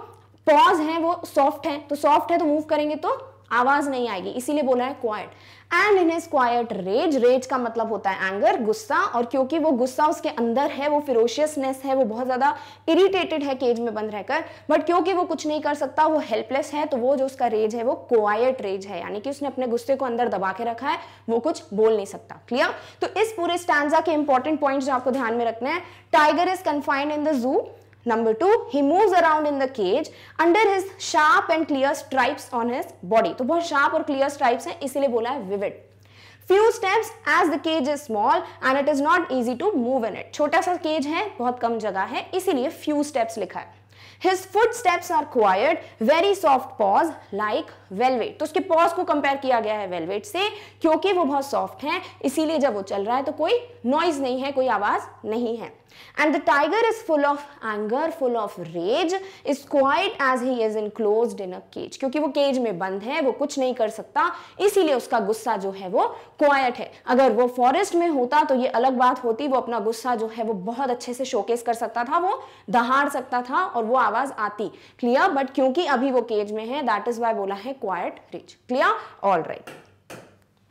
Speaker 1: पॉज हैं वो सॉफ्ट हैं तो सॉफ्ट है तो मूव करेंगे तो आवाज़ नहीं आएगी इसीलिए बोला है quiet and in his quiet rage rage का मतलब होता है एंगर गुस्सा और क्योंकि वो गुस्सा उसके अंदर है वो फिरोशियसनेस है वो बहुत ज़्यादा इरिटेटेड है केज में बंद रहकर बट क्योंकि वो कुछ नहीं कर सकता वो हेल्पलेस है तो वो जो उसका रेज है वो क्वाइट रेज है यानी कि उसने अपने गुस्से को अंदर दबा के रखा है वो कुछ बोल नहीं सकता क्लियर तो इस पूरे स्टैंडा के इंपॉर्टेंट पॉइंट जो आपको ध्यान में रखना है tiger is confined in the zoo Number 2 he moves around in the cage under his sharp and clear stripes on his body. to bahut sharp aur clear stripes हैं isliye bola hai vivid. Few steps as the cage is small and it is not easy to move in it. छोटा sa cage hai bahut kam jagah hai isliye few steps likha hai His footsteps are quiet, very soft paws like velvet. तो उसके paws को compare किया गया है velvet से क्योंकि वो बहुत soft हैं इसीलिए जब वो चल रहा है तो कोई noise नहीं है कोई आवाज़ नहीं है and the tiger is full of anger full of rage is quiet as he is enclosed in a cage क्योंकि वो केज में बंद है वो कुछ नहीं कर सकता इसीलिए उसका गुस्सा जो है वो क्वाइट है अगर वो फॉरेस्ट में होता तो ये अलग बात होती वो अपना गुस्सा जो है वो बहुत अच्छे से शोकेस कर सकता था वो दहाड़ सकता था और वो आवाज आती क्लियर बट क्योंकि अभी वो केज में है दैट इज वाई बोला है quiet rage clear all right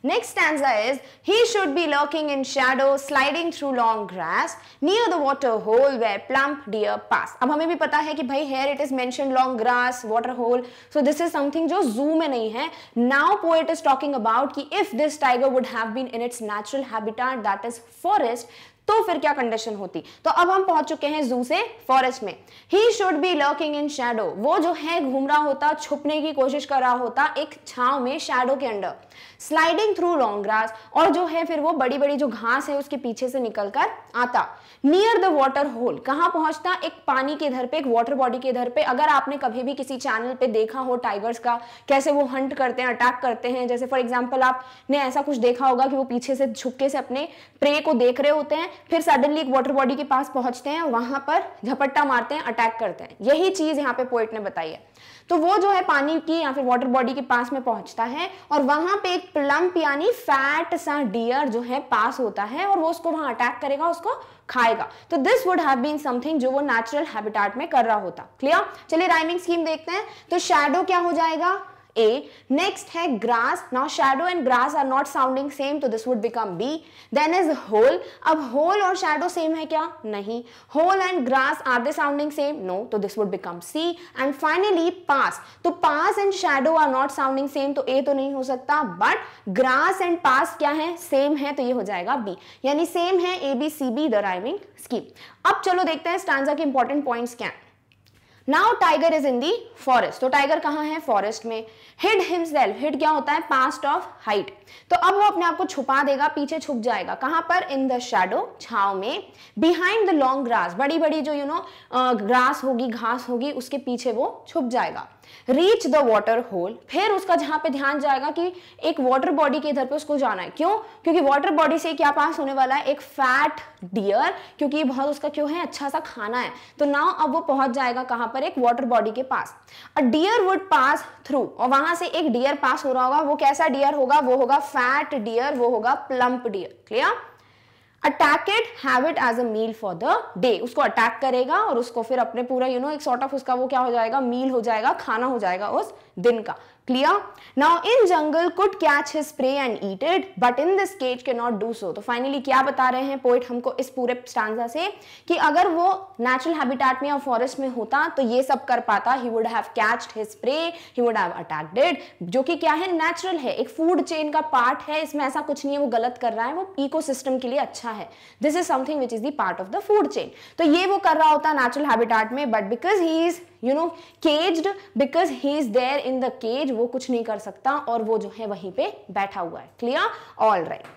Speaker 1: Next stanza is, he should be lurking in shadow, sliding through long grass, near the water hole where plump deer pass. अब हमें भी पता है कि भाई here it is mentioned long grass, water hole. So this is something जो zoo में नहीं है. Now poet is talking about कि if this tiger would have been in its natural habitat that is forest, तो फिर क्या condition होती तो अब हम पहुंच चुके हैं जू से फॉरेस्ट में he should be lurking in shadow वो जो है घूम रहा होता छुपने की कोशिश कर रहा होता एक छाव में शेडो के under sliding through long grass और जो है फिर वो बड़ी बड़ी जो घास है उसके पीछे से निकलकर आता नियर द वॉटर होल कहां पहुंचता एक पानी के इधर पे एक वॉटर बॉडी के इधर पे अगर आपने कभी भी किसी चैनल पे देखा हो टाइगर्स का कैसे वो हंट करते हैं अटैक करते हैं जैसे फॉर एग्जाम्पल आपने ऐसा कुछ देखा होगा कि वो पीछे से झुकके से अपने प्रे को देख रहे होते हैं फिर सडनली एक वॉटर बॉडी के पास पहुंचते हैं वहां पर झपट्टा मारते हैं अटैक करते हैं यही चीज यहाँ पे पोइट ने बताई है तो वो जो है पानी की या फिर वाटर बॉडी के पास में पहुंचता है और वहां पे एक प्लम्प यानी फैट सा डियर जो है पास होता है और वो उसको वहां अटैक करेगा उसको खाएगा तो this would have been something जो वो नेचुरल हैबिटेट में कर रहा होता क्लियर चलिए राइमिंग स्कीम देखते हैं तो शेडो क्या हो जाएगा A. Next है grass. Now shadow and grass are not sounding same, so this would become B. Then is hole. अब hole और shadow same है क्या नहीं Hole and grass are they sounding same? No, so this would become C. And finally pass. तो pass and shadow are not sounding same, तो A तो नहीं हो सकता But grass and pass क्या है Same है तो ये हो जाएगा B. यानी same है A B C B the rhyming scheme. अब चलो देखते हैं स्टांजा के इंपॉर्टेंट पॉइंट्स क्या हैं now tiger is in the forest तो tiger कहाँ है Forest में हिड हिमसेल्फ हिड क्या होता है पास्ट ऑफ हाइट तो अब वो अपने आप को छुपा देगा पीछे छुप जाएगा कहाँ पर इन द शेडो छाव में बिहाइंड द लॉन्ग ग्रास बड़ी बड़ी जो यू नो ग्रास होगी घास होगी उसके पीछे वो छुप जाएगा रीच द वॉटर होल फिर उसका जहां पे ध्यान जाएगा कि एक वॉटर बॉडी के इधर पे उसको जाना है क्यों क्योंकि वॉटर बॉडी से क्या पास होने वाला है एक फैट डियर क्योंकि ये बहुत उसका क्यों है अच्छा सा खाना है तो नाउ अब वो पहुंच जाएगा कहां पर एक वॉटर बॉडी के पास a deer would pass through और वहां से एक डियर पास हो रहा होगा वो कैसा डियर होगा वो होगा फैट डियर वो होगा plump deer clear attack it have it as a meal for the day उसको अटैक करेगा और उसको फिर अपने पूरा यू you नो know, एक सॉर्ट ऑफ उसका वो क्या हो जाएगा मील हो जाएगा खाना हो जाएगा उस दिन का Clear? Now in jungle could catch his prey and eat it, but in this cage cannot do so. तो finally क्या बता रहे हैं पोइट हमको इस पूरे स्टांजा से कि अगर वो नेचुरल हैबिटेट में या फॉरेस्ट में होता तो ये सब कर पाता he would have catched his prey he would have attacked it जो कि क्या है नेचुरल है एक फूड चेन का पार्ट है इसमें ऐसा कुछ नहीं है वो गलत कर रहा है वो इकोसिस्टम के लिए अच्छा है this is something which is the part of the food chain तो ये वो कर रहा होता नेचुरल हैबिटेट में but because he is you know caged because he is there in the cage वो कुछ नहीं कर सकता और वो जो है वहीं पे बैठा हुआ है clear all right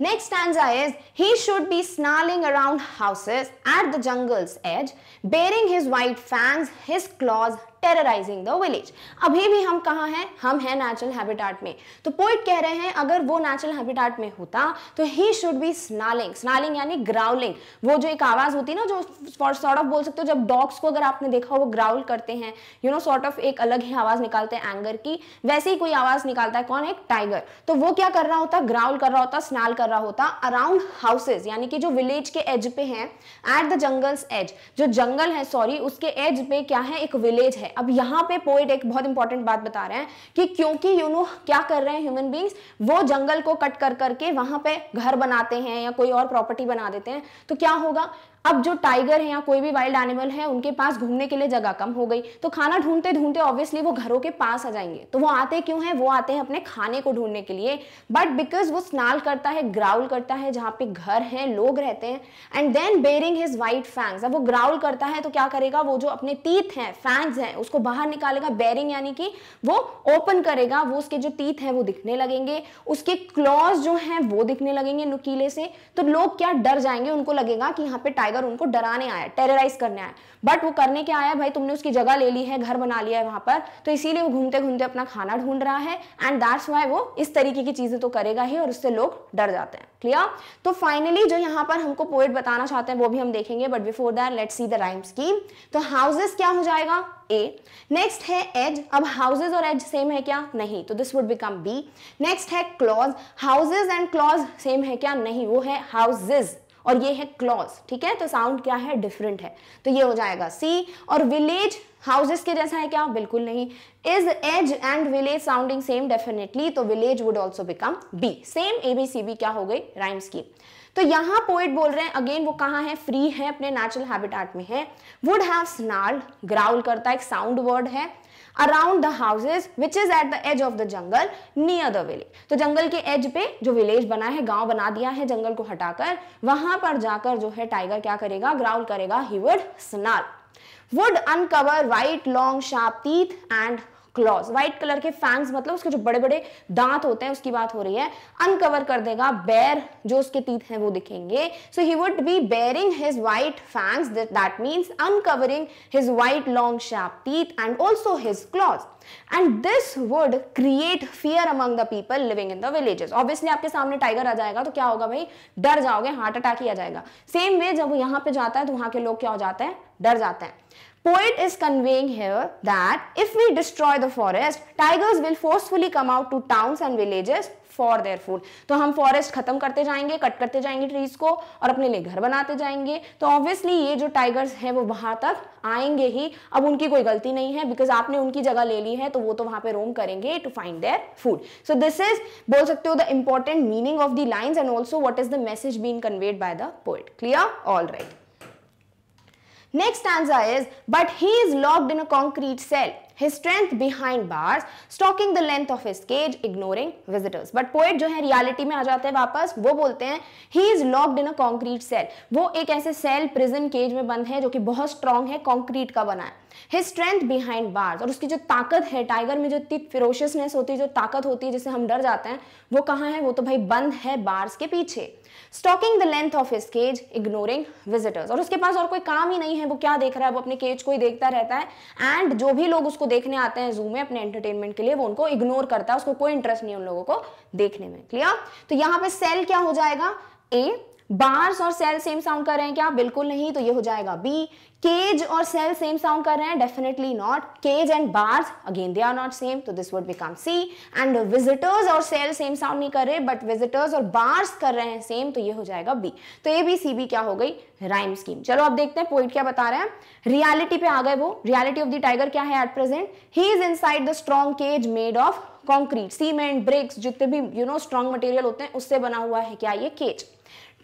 Speaker 1: next stanza is he should be snarling around houses at the jungle's edge baring his white fangs his claws terrorising the village अभी भी हम कहाँ हैं हम हैं नेचुरल हैबिटाट में तो पोइट कह रहे हैं अगर वो नेचुरल हैबिटाट में होता तो he should be snarling snarling यानी ग्राउलिंग वो जो एक आवाज़ होती है ना जो सॉर्ट ऑफ बोल सकते हो जब डॉग्स को अगर आपने देखा वो ग्राउल करते हैं यू नो सॉर्ट ऑफ एक अलग ही आवाज़ निकालते हैं एंगर की वैसे ही कोई आवाज़ निकालता है कौन एक टाइगर तो वो क्या कर रहा होता ग्राउल कर रहा होता स्नाल कर रहा होता अराउंड हाउसेज यानी कि जो विलेज के एज पे है एट द जंगल्स एज जो जंगल है सॉरी उसके एज पे क्या है एक विलेज है अब यहां पे पोइट एक बहुत इंपॉर्टेंट बात बता रहे हैं कि क्योंकि यू नो क्या कर रहे हैं ह्यूमन बींग्स वो जंगल को कट कर करके वहां पे घर बनाते हैं या कोई और प्रॉपर्टी बना देते हैं तो क्या होगा अब जो टाइगर है या कोई भी वाइल्ड एनिमल है उनके पास घूमने के लिए जगह कम हो गई तो खाना ढूंढते ढूंढते ऑब्वियसली वो घरों के पास आ जाएंगे तो वो आते क्यों हैं वो आते हैं अपने खाने को ढूंढने के लिए बट बिकॉज वो स्नाल करता है ग्राउल करता है जहाँ पे घर है लोग रहते हैं and then baring his white fangs अब वो ग्राउल करता है तो क्या करेगा वो जो अपने तीत हैं फैंग्स हैं उसको बाहर निकालेगा बेरिंग यानी कि वो ओपन करेगा वो उसके जो तीत हैं वो दिखने लगेंगे उसके क्लॉज जो हैं वो दिखने लगेंगे नुकीले से तो लोग क्या डर जाएंगे उनको लगेगा कि यहाँ पे टाइगर टाइगर उनको डराने आया टेरराइज करने आया बट वो करने के आया भाई तुमने उसकी जगह ले ली है घर बना लिया है वहां पर तो इसीलिए वो घूमते घूमते अपना खाना ढूंढ रहा है एंड दैट्स वाई वो इस तरीके की चीज़ें तो करेगा ही और उससे लोग डर जाते हैं क्लियर तो फाइनली जो यहाँ पर हमको पोइट बताना चाहते हैं वो भी हम देखेंगे but before that let see the rhyme scheme तो हाउसेस क्या हो जाएगा ए नेक्स्ट है एज अब हाउसेज और एज सेम है क्या नहीं तो this would become B next है claws houses and claws same है क्या नहीं वो है हाउसेज और ये है क्लॉज ठीक है तो साउंड क्या है डिफरेंट है तो ये हो जाएगा सी और विलेज हाउसेस के जैसा है क्या बिल्कुल नहीं is edge and village sounding same definitely तो village would also become B same A B C B क्या हो गई राइम्स की तो यहां पोइट बोल रहे हैं अगेन वो कहां है फ्री है अपने नेचुरल हैबिटेट में है वुड हैव स्नार्ड ग्राउल करता एक साउंड वर्ड है around the houses which is at the edge of the jungle near the village तो जंगल के एज पे जो विलेज बना है गांव बना दिया है जंगल को हटाकर वहां पर जाकर जो है टाइगर क्या करेगा ग्राउल करेगा he would snarl would uncover white long sharp teeth and claws white colour के फैंग्स मतलब उसके जो बड़े बड़े दांत होते हैं उसकी बात हो रही है अनकवर कर देगा बेर जो उसके तीत हैं वो दिखेंगे so he would be baring his white fangs that means uncovering his white long sharp teeth and also his claws and this would create fear among the people living in the villages obviously आपके सामने tiger आ जाएगा तो क्या होगा भाई डर जाओगे heart attack ही आ जाएगा सेम वे जब वो यहाँ पे जाता है तो वहां के लोग क्या हो जाते हैं डर जाते हैं Poet is conveying here that if we destroy the forest, tigers will forcefully come out to towns and villages for their food तो हम फॉरेस्ट खत्म करते जाएंगे कट करते जाएंगे ट्रीज को और अपने लिए घर बनाते जाएंगे तो ऑब्वियसली ये जो टाइगर्स हैं वो वहां तक आएंगे ही अब उनकी कोई गलती नहीं है बिकॉज आपने उनकी जगह ले ली है तो वो तो वहां पे रोम करेंगे to find their food so this is बोल सकते हो the important meaning of the lines and also what is the message been conveyed by the poet clear all right Next answer is, but he is locked in a concrete cell. his strength behind bars, stalking the length of his cage, ignoring visitors. But poet जो है reality में आ जाते हैं वापस वो बोलते हैं he is locked in a concrete cell. वो एक ऐसे cell prison cage में बंद है जो कि बहुत strong है concrete का बना है his strength behind bars और उसकी जो ताकत है टाइगर में जो इतनी फिरोशियसनेस होती है जो ताकत होती है जिससे हम डर जाते हैं वो कहाँ है वो तो भाई बंद है बार्स के पीछे stalking the length of his cage ignoring visitors और उसके पास और कोई काम ही नहीं है वो क्या देख रहा है वो अपने केज को ही देखता रहता है एंड जो भी लोग उसको उसको देखने आते हैं जू में अपने एंटरटेनमेंट के लिए वो उनको इग्नोर करता है उसको कोई इंटरेस्ट नहीं उन लोगों को देखने में क्लियर तो यहाँ पे सेल क्या हो जाएगा ए बार्स और सेल सेम साउंड कर रहे हैं क्या बिल्कुल नहीं तो ये हो जाएगा बी केज और सेल सेम साउंड कर रहे हैं definitely not cage and bars again they are not same तो this would become C and visitors और सेल सेम साउंड नहीं कर रहे बट विजिटर्स और बार्स कर रहे हैं सेम तो ये हो जाएगा बी तो ए बी सी बी क्या हो गई राइम स्कीम चलो अब देखते हैं पोइट क्या बता रहे हैं रियालिटी पे आ गए वो रियालिटी ऑफ द टाइगर क्या है at present he is inside the strong cage made of concrete cement bricks जितने भी यू नो स्ट्रॉन्ग मटेरियल होते हैं उससे बना हुआ है क्या ये cage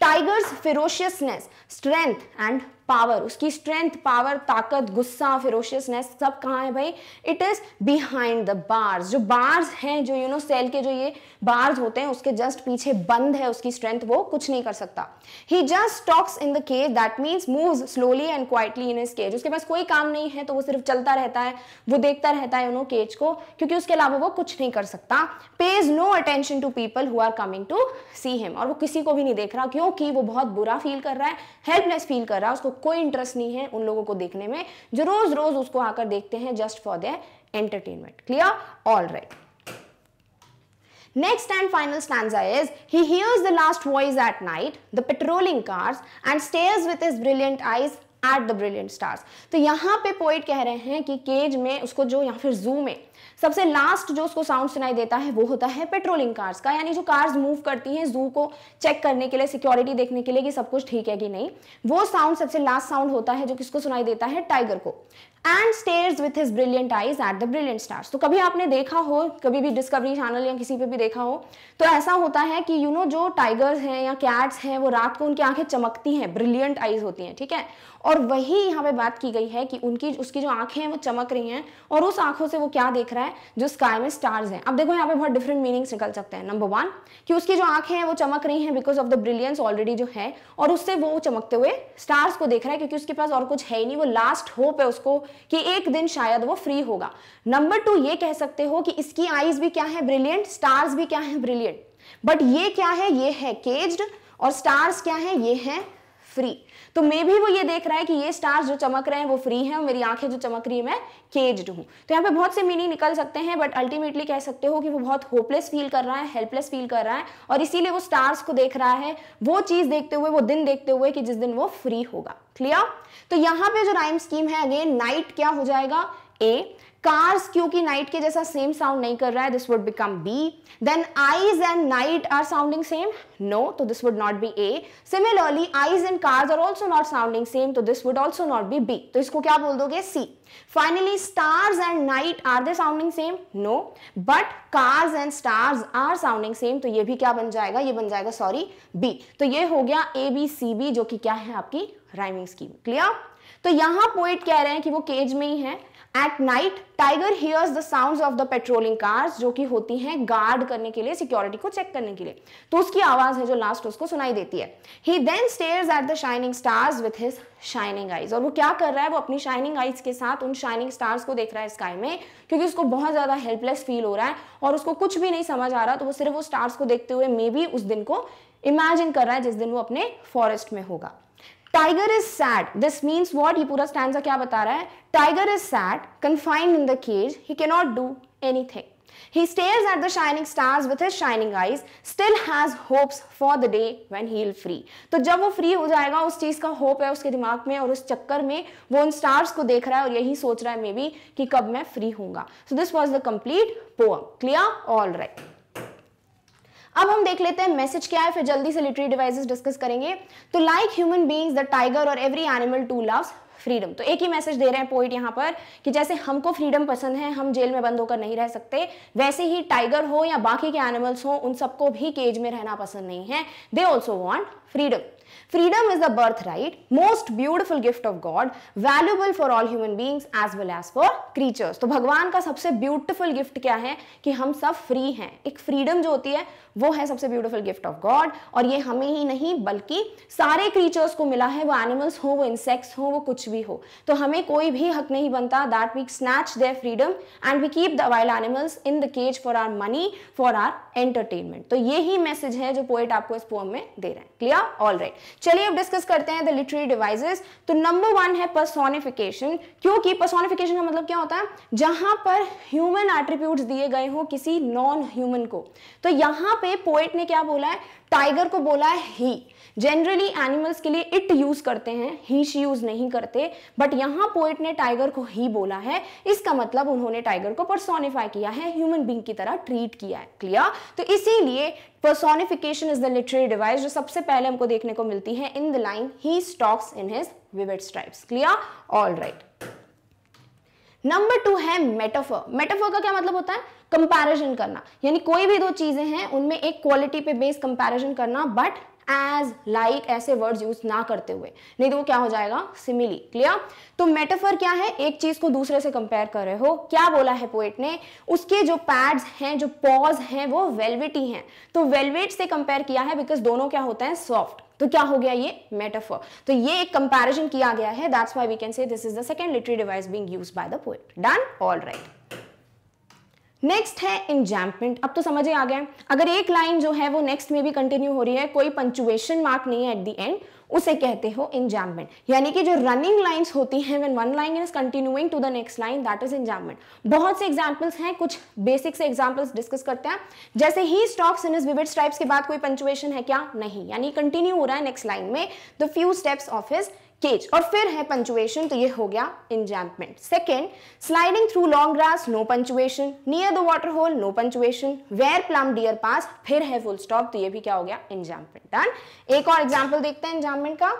Speaker 1: tiger's ferociousness, strength and power उसकी स्ट्रेंथ पावर ताकत गुस्सा फिरोशियसनेस सब कहाँ है भाई it is behind the bars जो बार्स हैं जो यू नो सेल के जो ये बार्स होते हैं उसके जस्ट पीछे बंद है उसकी स्ट्रेंथ वो कुछ नहीं कर सकता he just talks in the cage that means move slowly and quietly in his cage उसके पास कोई काम नहीं है तो वो सिर्फ चलता रहता है वो देखता रहता है यू केज को क्योंकि उसके अलावा वो कुछ नहीं कर सकता pays no attention to people who are coming to see him और वो किसी को भी नहीं देख रहा क्योंकि वो बहुत बुरा फील कर रहा है हेल्पलेस फील कर रहा है उसको कोई इंटरेस्ट नहीं है उन लोगों को देखने में जो रोज रोज उसको आकर देखते हैं just for their entertainment clear all right next and final stanza is he hears the last voice at night the patrolling cars and stares with his brilliant eyes at the brilliant stars तो यहां पे poet कह रहे हैं कि cage में उसको जो या फिर जू में सबसे लास्ट जो उसको साउंड सुनाई देता है वो होता है पेट्रोलिंग कार्स का यानी जो कार्स मूव करती हैं जू को चेक करने के लिए सिक्योरिटी देखने के लिए कि सब कुछ ठीक है कि नहीं वो साउंड सबसे लास्ट साउंड होता है जो किसको सुनाई देता है टाइगर को and stares with his brilliant eyes at the brilliant stars तो कभी आपने देखा हो कभी भी डिस्कवरी चैनल या किसी पे भी देखा हो तो ऐसा होता है कि यू you नो know, जो टाइगर्स हैं या कैट्स हैं वो रात को उनकी आंखें चमकती हैं ब्रिलियंट आईज होती हैं ठीक है और वही यहाँ पे बात की गई है कि उनकी उसकी जो आंखें हैं वो चमक रही हैं और उस आंखों से वो क्या देख रहा है जो स्काई में स्टार्स हैं अब देखो यहाँ पे बहुत डिफरेंट मीनिंग्स निकल सकते हैं नंबर वन कि उसकी जो आंखें हैं वो चमक रही हैं because of the brilliance already जो है और उससे वो चमकते हुए स्टार्स को देख रहा है क्योंकि उसके पास और कुछ है ही नहीं वो लास्ट होप है उसको कि एक दिन शायद वो फ्री होगा नंबर टू ये कह सकते हो कि इसकी आईज भी क्या है ब्रिलियंट स्टार्स भी क्या है ब्रिलियंट बट ये क्या है ये है केज्ड और स्टार्स क्या है ये है फ्री तो मे भी वो ये देख रहा है कि ये स्टार्स जो चमक रहे हैं वो फ्री हैं और मेरी आंखें जो चमक रही है मैं केज्ड हूं तो यहाँ पे बहुत से मीनिंग निकल सकते हैं बट अल्टीमेटली कह सकते हो कि वो बहुत होपलेस फील कर रहा है हेल्पलेस फील कर रहा है और इसीलिए वो स्टार्स को देख रहा है वो चीज़ देखते हुए वो दिन देखते हुए कि जिस दिन वो फ्री होगा क्लियर तो यहां पे जो राइम स्कीम है अगेन नाइट क्या हो जाएगा ए कार्स क्योंकि नाइट के जैसा सेम साउंड नहीं कर रहा है this would become B then eyes and night are sounding same no तो this would not be A similarly eyes and cars are also not sounding same तो this would also not be B तो इसको क्या बोल दोगे C finally stars and night are they sounding same no but cars and stars are sounding same तो ये भी क्या बन जाएगा ये बन जाएगा सॉरी बी तो ये हो गया ए बी सी बी जो कि क्या है आपकी राइमिंग स्कीम क्लियर तो यहां पोइट कह रहे हैं कि वो केज में ही है at night tiger hears the sound of the patrolling cars जो कि होती हैं गार्ड करने के लिए सिक्योरिटी को चेक करने के लिए तो उसकी आवाज है जो लास्ट उसको सुनाई देती है he then stares at the shining stars with his shining eyes और वो क्या कर रहा है वो अपनी शाइनिंग आइज के साथ उन शाइनिंग स्टार्स को देख रहा है स्काई में क्योंकि उसको बहुत ज्यादा हेल्पलेस फील हो रहा है और उसको कुछ भी नहीं समझ आ रहा तो वो सिर्फ वो स्टार्स को देखते हुए मे बी उस दिन को इमेजिन कर रहा है जिस दिन वो अपने फॉरेस्ट में होगा tiger is sad this means what ये पूरा स्टैंड क्या बता रहा है tiger is sad confined in the cage he cannot do anything He stares at the shining stars with his shining eyes, still has hopes for the day when he'll free. तो जब वो free हो जाएगा उस चीज़ का hope है उसके दिमाग में और उस चक्कर में वो उन स्टार्स को देख रहा है और यही सोच रहा है मे बी कि कब मैं फ्री हूँगा so this was the complete poem clear all right अब हम देख लेते हैं मैसेज क्या है फिर जल्दी से लिटरी डिवाइसेस डिस्कस करेंगे तो like human beings the tiger और every animal too loves freedom तो एक ही मैसेज दे रहे हैं पोइट यहाँ पर कि जैसे हमको फ्रीडम पसंद है हम जेल में बंद होकर नहीं रह सकते वैसे ही टाइगर हो या बाकी के एनिमल्स हो उन सबको भी केज में रहना पसंद नहीं है they also want freedom freedom is the birth right most beautiful gift of God valuable for all human beings as well as for creatures तो भगवान का सबसे ब्यूटिफुल गिफ्ट क्या है कि हम सब फ्री हैं एक फ्रीडम जो होती है वो है सबसे ब्यूटीफुल गिफ्ट ऑफ गॉड और ये हमें ही नहीं बल्कि सारे क्रीचर्स को मिला है वो एनिमल्स हो वो इंसेक्ट्स हो वो कुछ भी हो तो हमें कोई भी हक नहीं बनता that we snatch their freedom and we keep the wild animals in the cage for our money for our entertainment तो ये ही मैसेज है जो पोएट आपको इस पोएम में दे रहे हैं क्लियर ऑल राइट चलिए अब डिस्कस करते हैं द लिटरेरी डिवाइसेस तो नंबर वन है पर्सोनिफिकेशन क्योंकि पर्सोनिफिकेशन का मतलब क्या होता है जहां पर ह्यूमन एट्रीब्यूट दिए गए हो किसी नॉन ह्यूमन को तो यहां पे पोएट ने क्या बोला है टाइगर को बोला है ही जनरली एनिमल्स के लिए इट यूज करते हैं ही शी यूज नहीं करते बट यहां पोएट ने टाइगर को ही बोला है इसका मतलब उन्होंने टाइगर को परसोनिफाई किया है ह्यूमन बींग की तरह ट्रीट किया है क्लियर तो इसीलिए personification is the literary device जो सबसे पहले हमको देखने को मिलती है in the line he stalks in his vivid stripes clear all right number two है मेटाफर मेटाफर का क्या मतलब होता है कंपैरिजन करना यानी कोई भी दो चीज़ें हैं उनमें एक क्वालिटी पे बेस कंपैरिजन करना बट एज लाइक like, ऐसे वर्ड्स यूज ना करते हुए नहीं तो वो क्या हो जाएगा सिमिली क्लियर तो मेटाफर क्या है एक चीज को दूसरे से कंपेयर कर रहे हो क्या बोला है पोएट ने उसके जो पैड्स हैं जो पॉज हैं वो वेलवेटी हैं तो वेलवेट से कंपेयर किया है बिकॉज दोनों क्या होते हैं सॉफ्ट तो क्या हो गया ये मेटाफर तो ये एक कंपैरिजन किया गया है that's why we can say this is the second literary device being used by the poet done all right next है इंजैम्पमेंट अब तो समझ ही आ गया अगर एक लाइन जो है वो नेक्स्ट में भी कंटिन्यू हो रही है कोई पंचुएशन मार्क नहीं है एट दी एंड उसे कहते हो इंजैम्पमेंट यानी कि जो रनिंग लाइंस होती हैं when one line is continuing to the next line that is enjambment बहुत से एग्जांपल्स हैं कुछ बेसिक से एग्जांपल्स डिस्कस करते हैं जैसे he stalks in vivid stripes के बाद कोई पंचुएशन है क्या नहीं यानी कंटिन्यू हो रहा है नेक्स्ट लाइन में the few steps of his cage और फिर है पंचुएशन तो ये हो गया enjambment second sliding through long grass no punctuation near the water hole no punctuation where plump deer pass फिर है फुल स्टॉप तो ये भी क्या हो गया इंजैम्पमेंट डन एक और एग्जाम्पल देखते हैं इंजैम्पमेंट का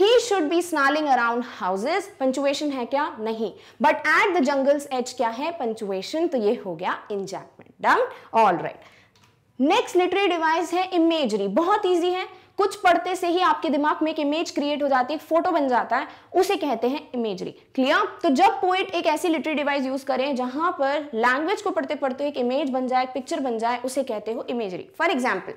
Speaker 1: he should be snarling around houses. Punctuation है क्या नहीं but at the jungle's edge क्या है पंचुएशन तो ये हो गया enjambment done all right next literary device है इमेजरी बहुत ईजी है कुछ पढ़ते से ही आपके दिमाग में एक इमेज क्रिएट हो जाती है फोटो बन जाता है उसे कहते हैं इमेजरी क्लियर तो जब पोइट एक ऐसी लिटरी डिवाइस यूज करें जहां पर लैंग्वेज को पढ़ते पढ़ते एक इमेज बन जाए पिक्चर बन जाए उसे कहते हो imagery for example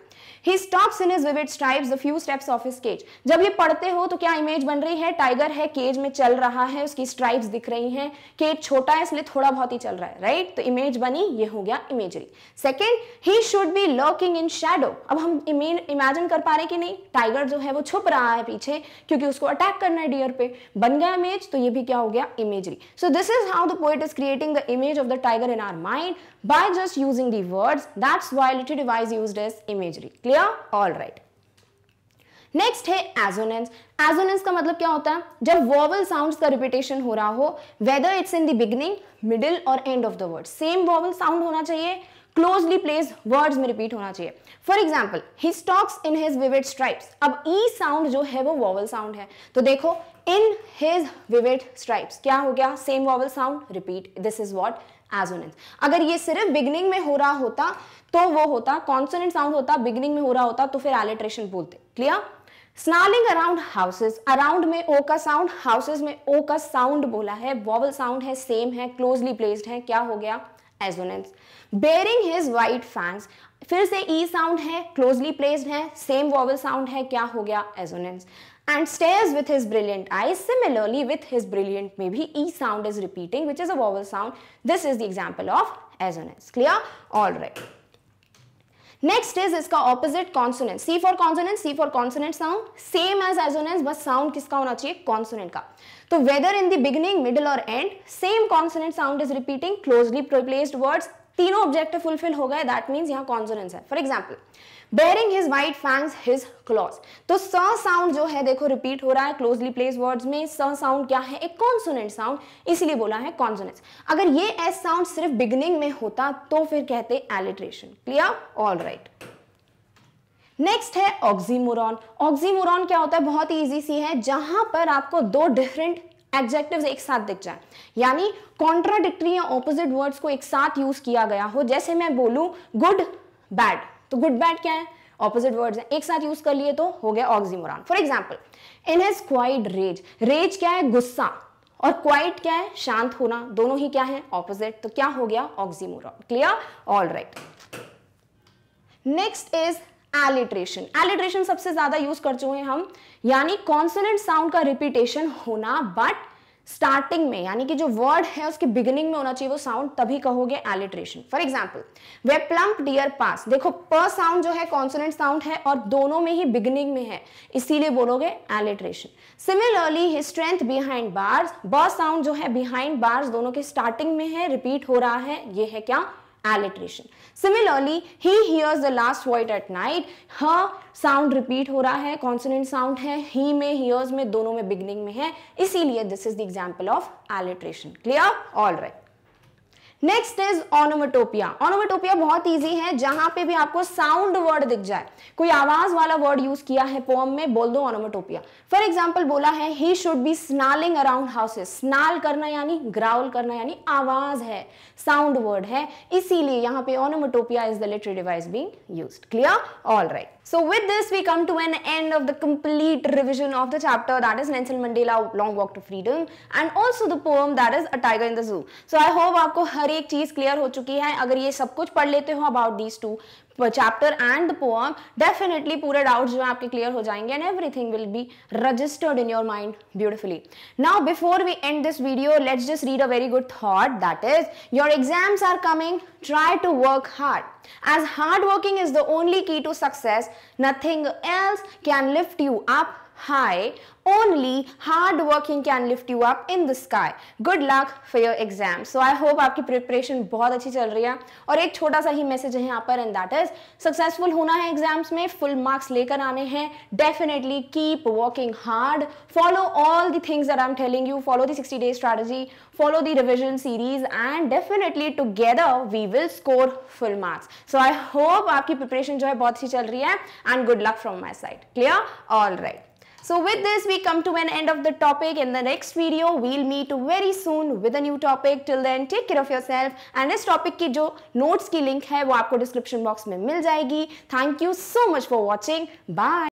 Speaker 1: he stops in his vivid stripes the few steps of his cage जब ये पढ़ते हो तो क्या इमेज बन रही है टाइगर है केज में चल रहा है उसकी स्ट्राइप्स दिख रही हैं केज छोटा है इसलिए थोड़ा बहुत ही चल रहा है राइट right? तो इमेज बनी ये हो गया imagery second he should be lurking in shadow अब हम इमेज इमेजिन कर पा रहे कि नहीं टाइगर जो है वो छुप रहा है पीछे क्योंकि उसको अटैक करना है डियर पे बन गया इमेज तो ये भी क्या हो गया imagery so this is how the poet is creating the image of the tiger in our mind by just using the words that's why literary device use as imagery clear all right next है assonance assonance का मतलब क्या होता है जब vowel sounds का repetition हो रहा हो whether it's in the beginning middle और end of the word same vowel sound होना चाहिए क्लोजली प्लेस वर्ड्स में रिपीट होना चाहिए for example he stalks in his vivid stripes अब ई e साउंड जो है वो वॉवल साउंड है तो देखो इन हिज विविड स्ट्राइप्स क्या हो गया same vowel sound repeat this is what assonance अगर ये सिर्फ बिगनिंग में हो रहा होता तो वो होता कॉन्सोनेंट साउंड होता बिगनिंग में हो रहा होता तो फिर एलिट्रेशन बोलते clear snarling around houses around में ओ का साउंड हाउसेज में ओ का साउंड बोला है वॉवल साउंड है सेम है क्लोजली प्लेस्ड है क्या हो गया assonance baring his white fangs फिर से ई e साउंड है क्लोजली प्लेस्ड है सेम वॉवल साउंड है क्या हो गया assonance stares with his brilliant eye similarly with his brilliant में भी E sound is repeating which is a vowel sound this is the example of assonance clear all right next is इसका opposite consonant C for consonant C for consonant sound same as assonance बस sound किसका होना चाहिए consonant का तो whether in the beginning middle और end same consonant sound is repeating closely placed words तीनों objective fulfil हो गए दैट मीन यहाँ कॉन्सोनेंस है for example baring his white fangs his claws तो स साउंड जो है देखो रिपीट हो रहा है क्लोजली प्लेस वर्ड्स में स साउंड क्या है एक कॉन्सोनेंट साउंड इसलिए बोला है कॉन्सोनेंस अगर ये एस साउंड सिर्फ बिगिनिंग में होता तो फिर कहते alliteration clear all right next है ऑक्सीमोरॉन ऑक्सीमोरॉन क्या होता है बहुत ही इजी सी है जहां पर आपको दो डिफरेंट एग्जेक्टिव एक साथ दिख जाए यानी कॉन्ट्राडिक्टरी या ऑपोजिट वर्ड्स को एक साथ यूज किया गया हो जैसे मैं बोलूं गुड बैड तो गुड बैड क्या है ऑपोजिट वर्ड्स हैं एक साथ यूज कर लिए तो हो गया oxymoron for example in his quiet rage rage क्या है गुस्सा और क्वाइट क्या है शांत होना दोनों ही क्या है ऑपोजिट तो क्या हो गया oxymoron clear all right next is alliteration alliteration सबसे ज्यादा यूज कर चुके हैं हम यानी कॉन्सोनेंट साउंड का रिपीटेशन होना बट स्टार्टिंग में यानी कि जो वर्ड है उसके बिगिनिंग में होना चाहिए वो साउंड तभी कहोगे alliteration for example where plump deer pass देखो प साउंड जो है कॉन्सोनेंट साउंड है और दोनों में ही बिगिनिंग में है इसीलिए बोलोगे alliteration similarly his strength behind bars ब साउंड जो है बिहाइंड बार्स दोनों के स्टार्टिंग में है रिपीट हो रहा है ये है क्या alliteration similarly he hears the last void at night ह साउंड रिपीट हो रहा है कॉन्सोनेंट साउंड है ही में हियर्स में दोनों में बिगनिंग में है इसीलिए this is the example of alliteration clear all right next is onomatopoeia onomatopoeia बहुत इजी है जहां पे भी आपको साउंड वर्ड दिख जाए कोई आवाज वाला वर्ड यूज किया है पोम में बोल दो ऑनोमेटोपिया फॉर एग्जाम्पल बोला है he should be snarling around houses snarl करना यानी ग्राउल करना यानी आवाज है साउंड वर्ड है इसीलिए यहाँ पे onomatopoeia is the literary device being use clear all right So with this we come to an end of the complete revision of the chapter that is Nelson Mandela Long Walk to Freedom and also the poem that is A Tiger in the Zoo. So I hope aapko har अगर एक चीज clear हो चुकी है अगर ये सब कुछ पढ़ लेते हो about these two chapter and the poem definitely पूरे डाउट जो है आपके क्लियर हो जाएंगे and everything will be registered in your mind beautifully now before we end this video let's just read a very good thought that is your exams are coming try to work hard as hard working is the only key to success nothing else can lift you up high. Only hard working can lift you up in the sky. Good luck for your exam. So I hope आपकी preparation बहुत अच्छी चल रही है और एक छोटा सा ही मैसेज है यहाँ पर एंड दैट इज सक्सेसफुल होना है एग्जाम्स में फुल मार्क्स लेकर आने हैं definitely keep working hard follow all the things that I am telling you follow the 60 day strategy follow the revision series and definitely together we will score full marks so I hope आपकी preparation जो है बहुत अच्छी चल रही है and good luck from my side clear all right So with this we come to an end of the topic. In the next video we'll meet very soon with a new topic. Till then take care of yourself and this topic ki jo notes ki link hai, wo aapko description box mein mil jayegi. Thank you so much for watching. Bye.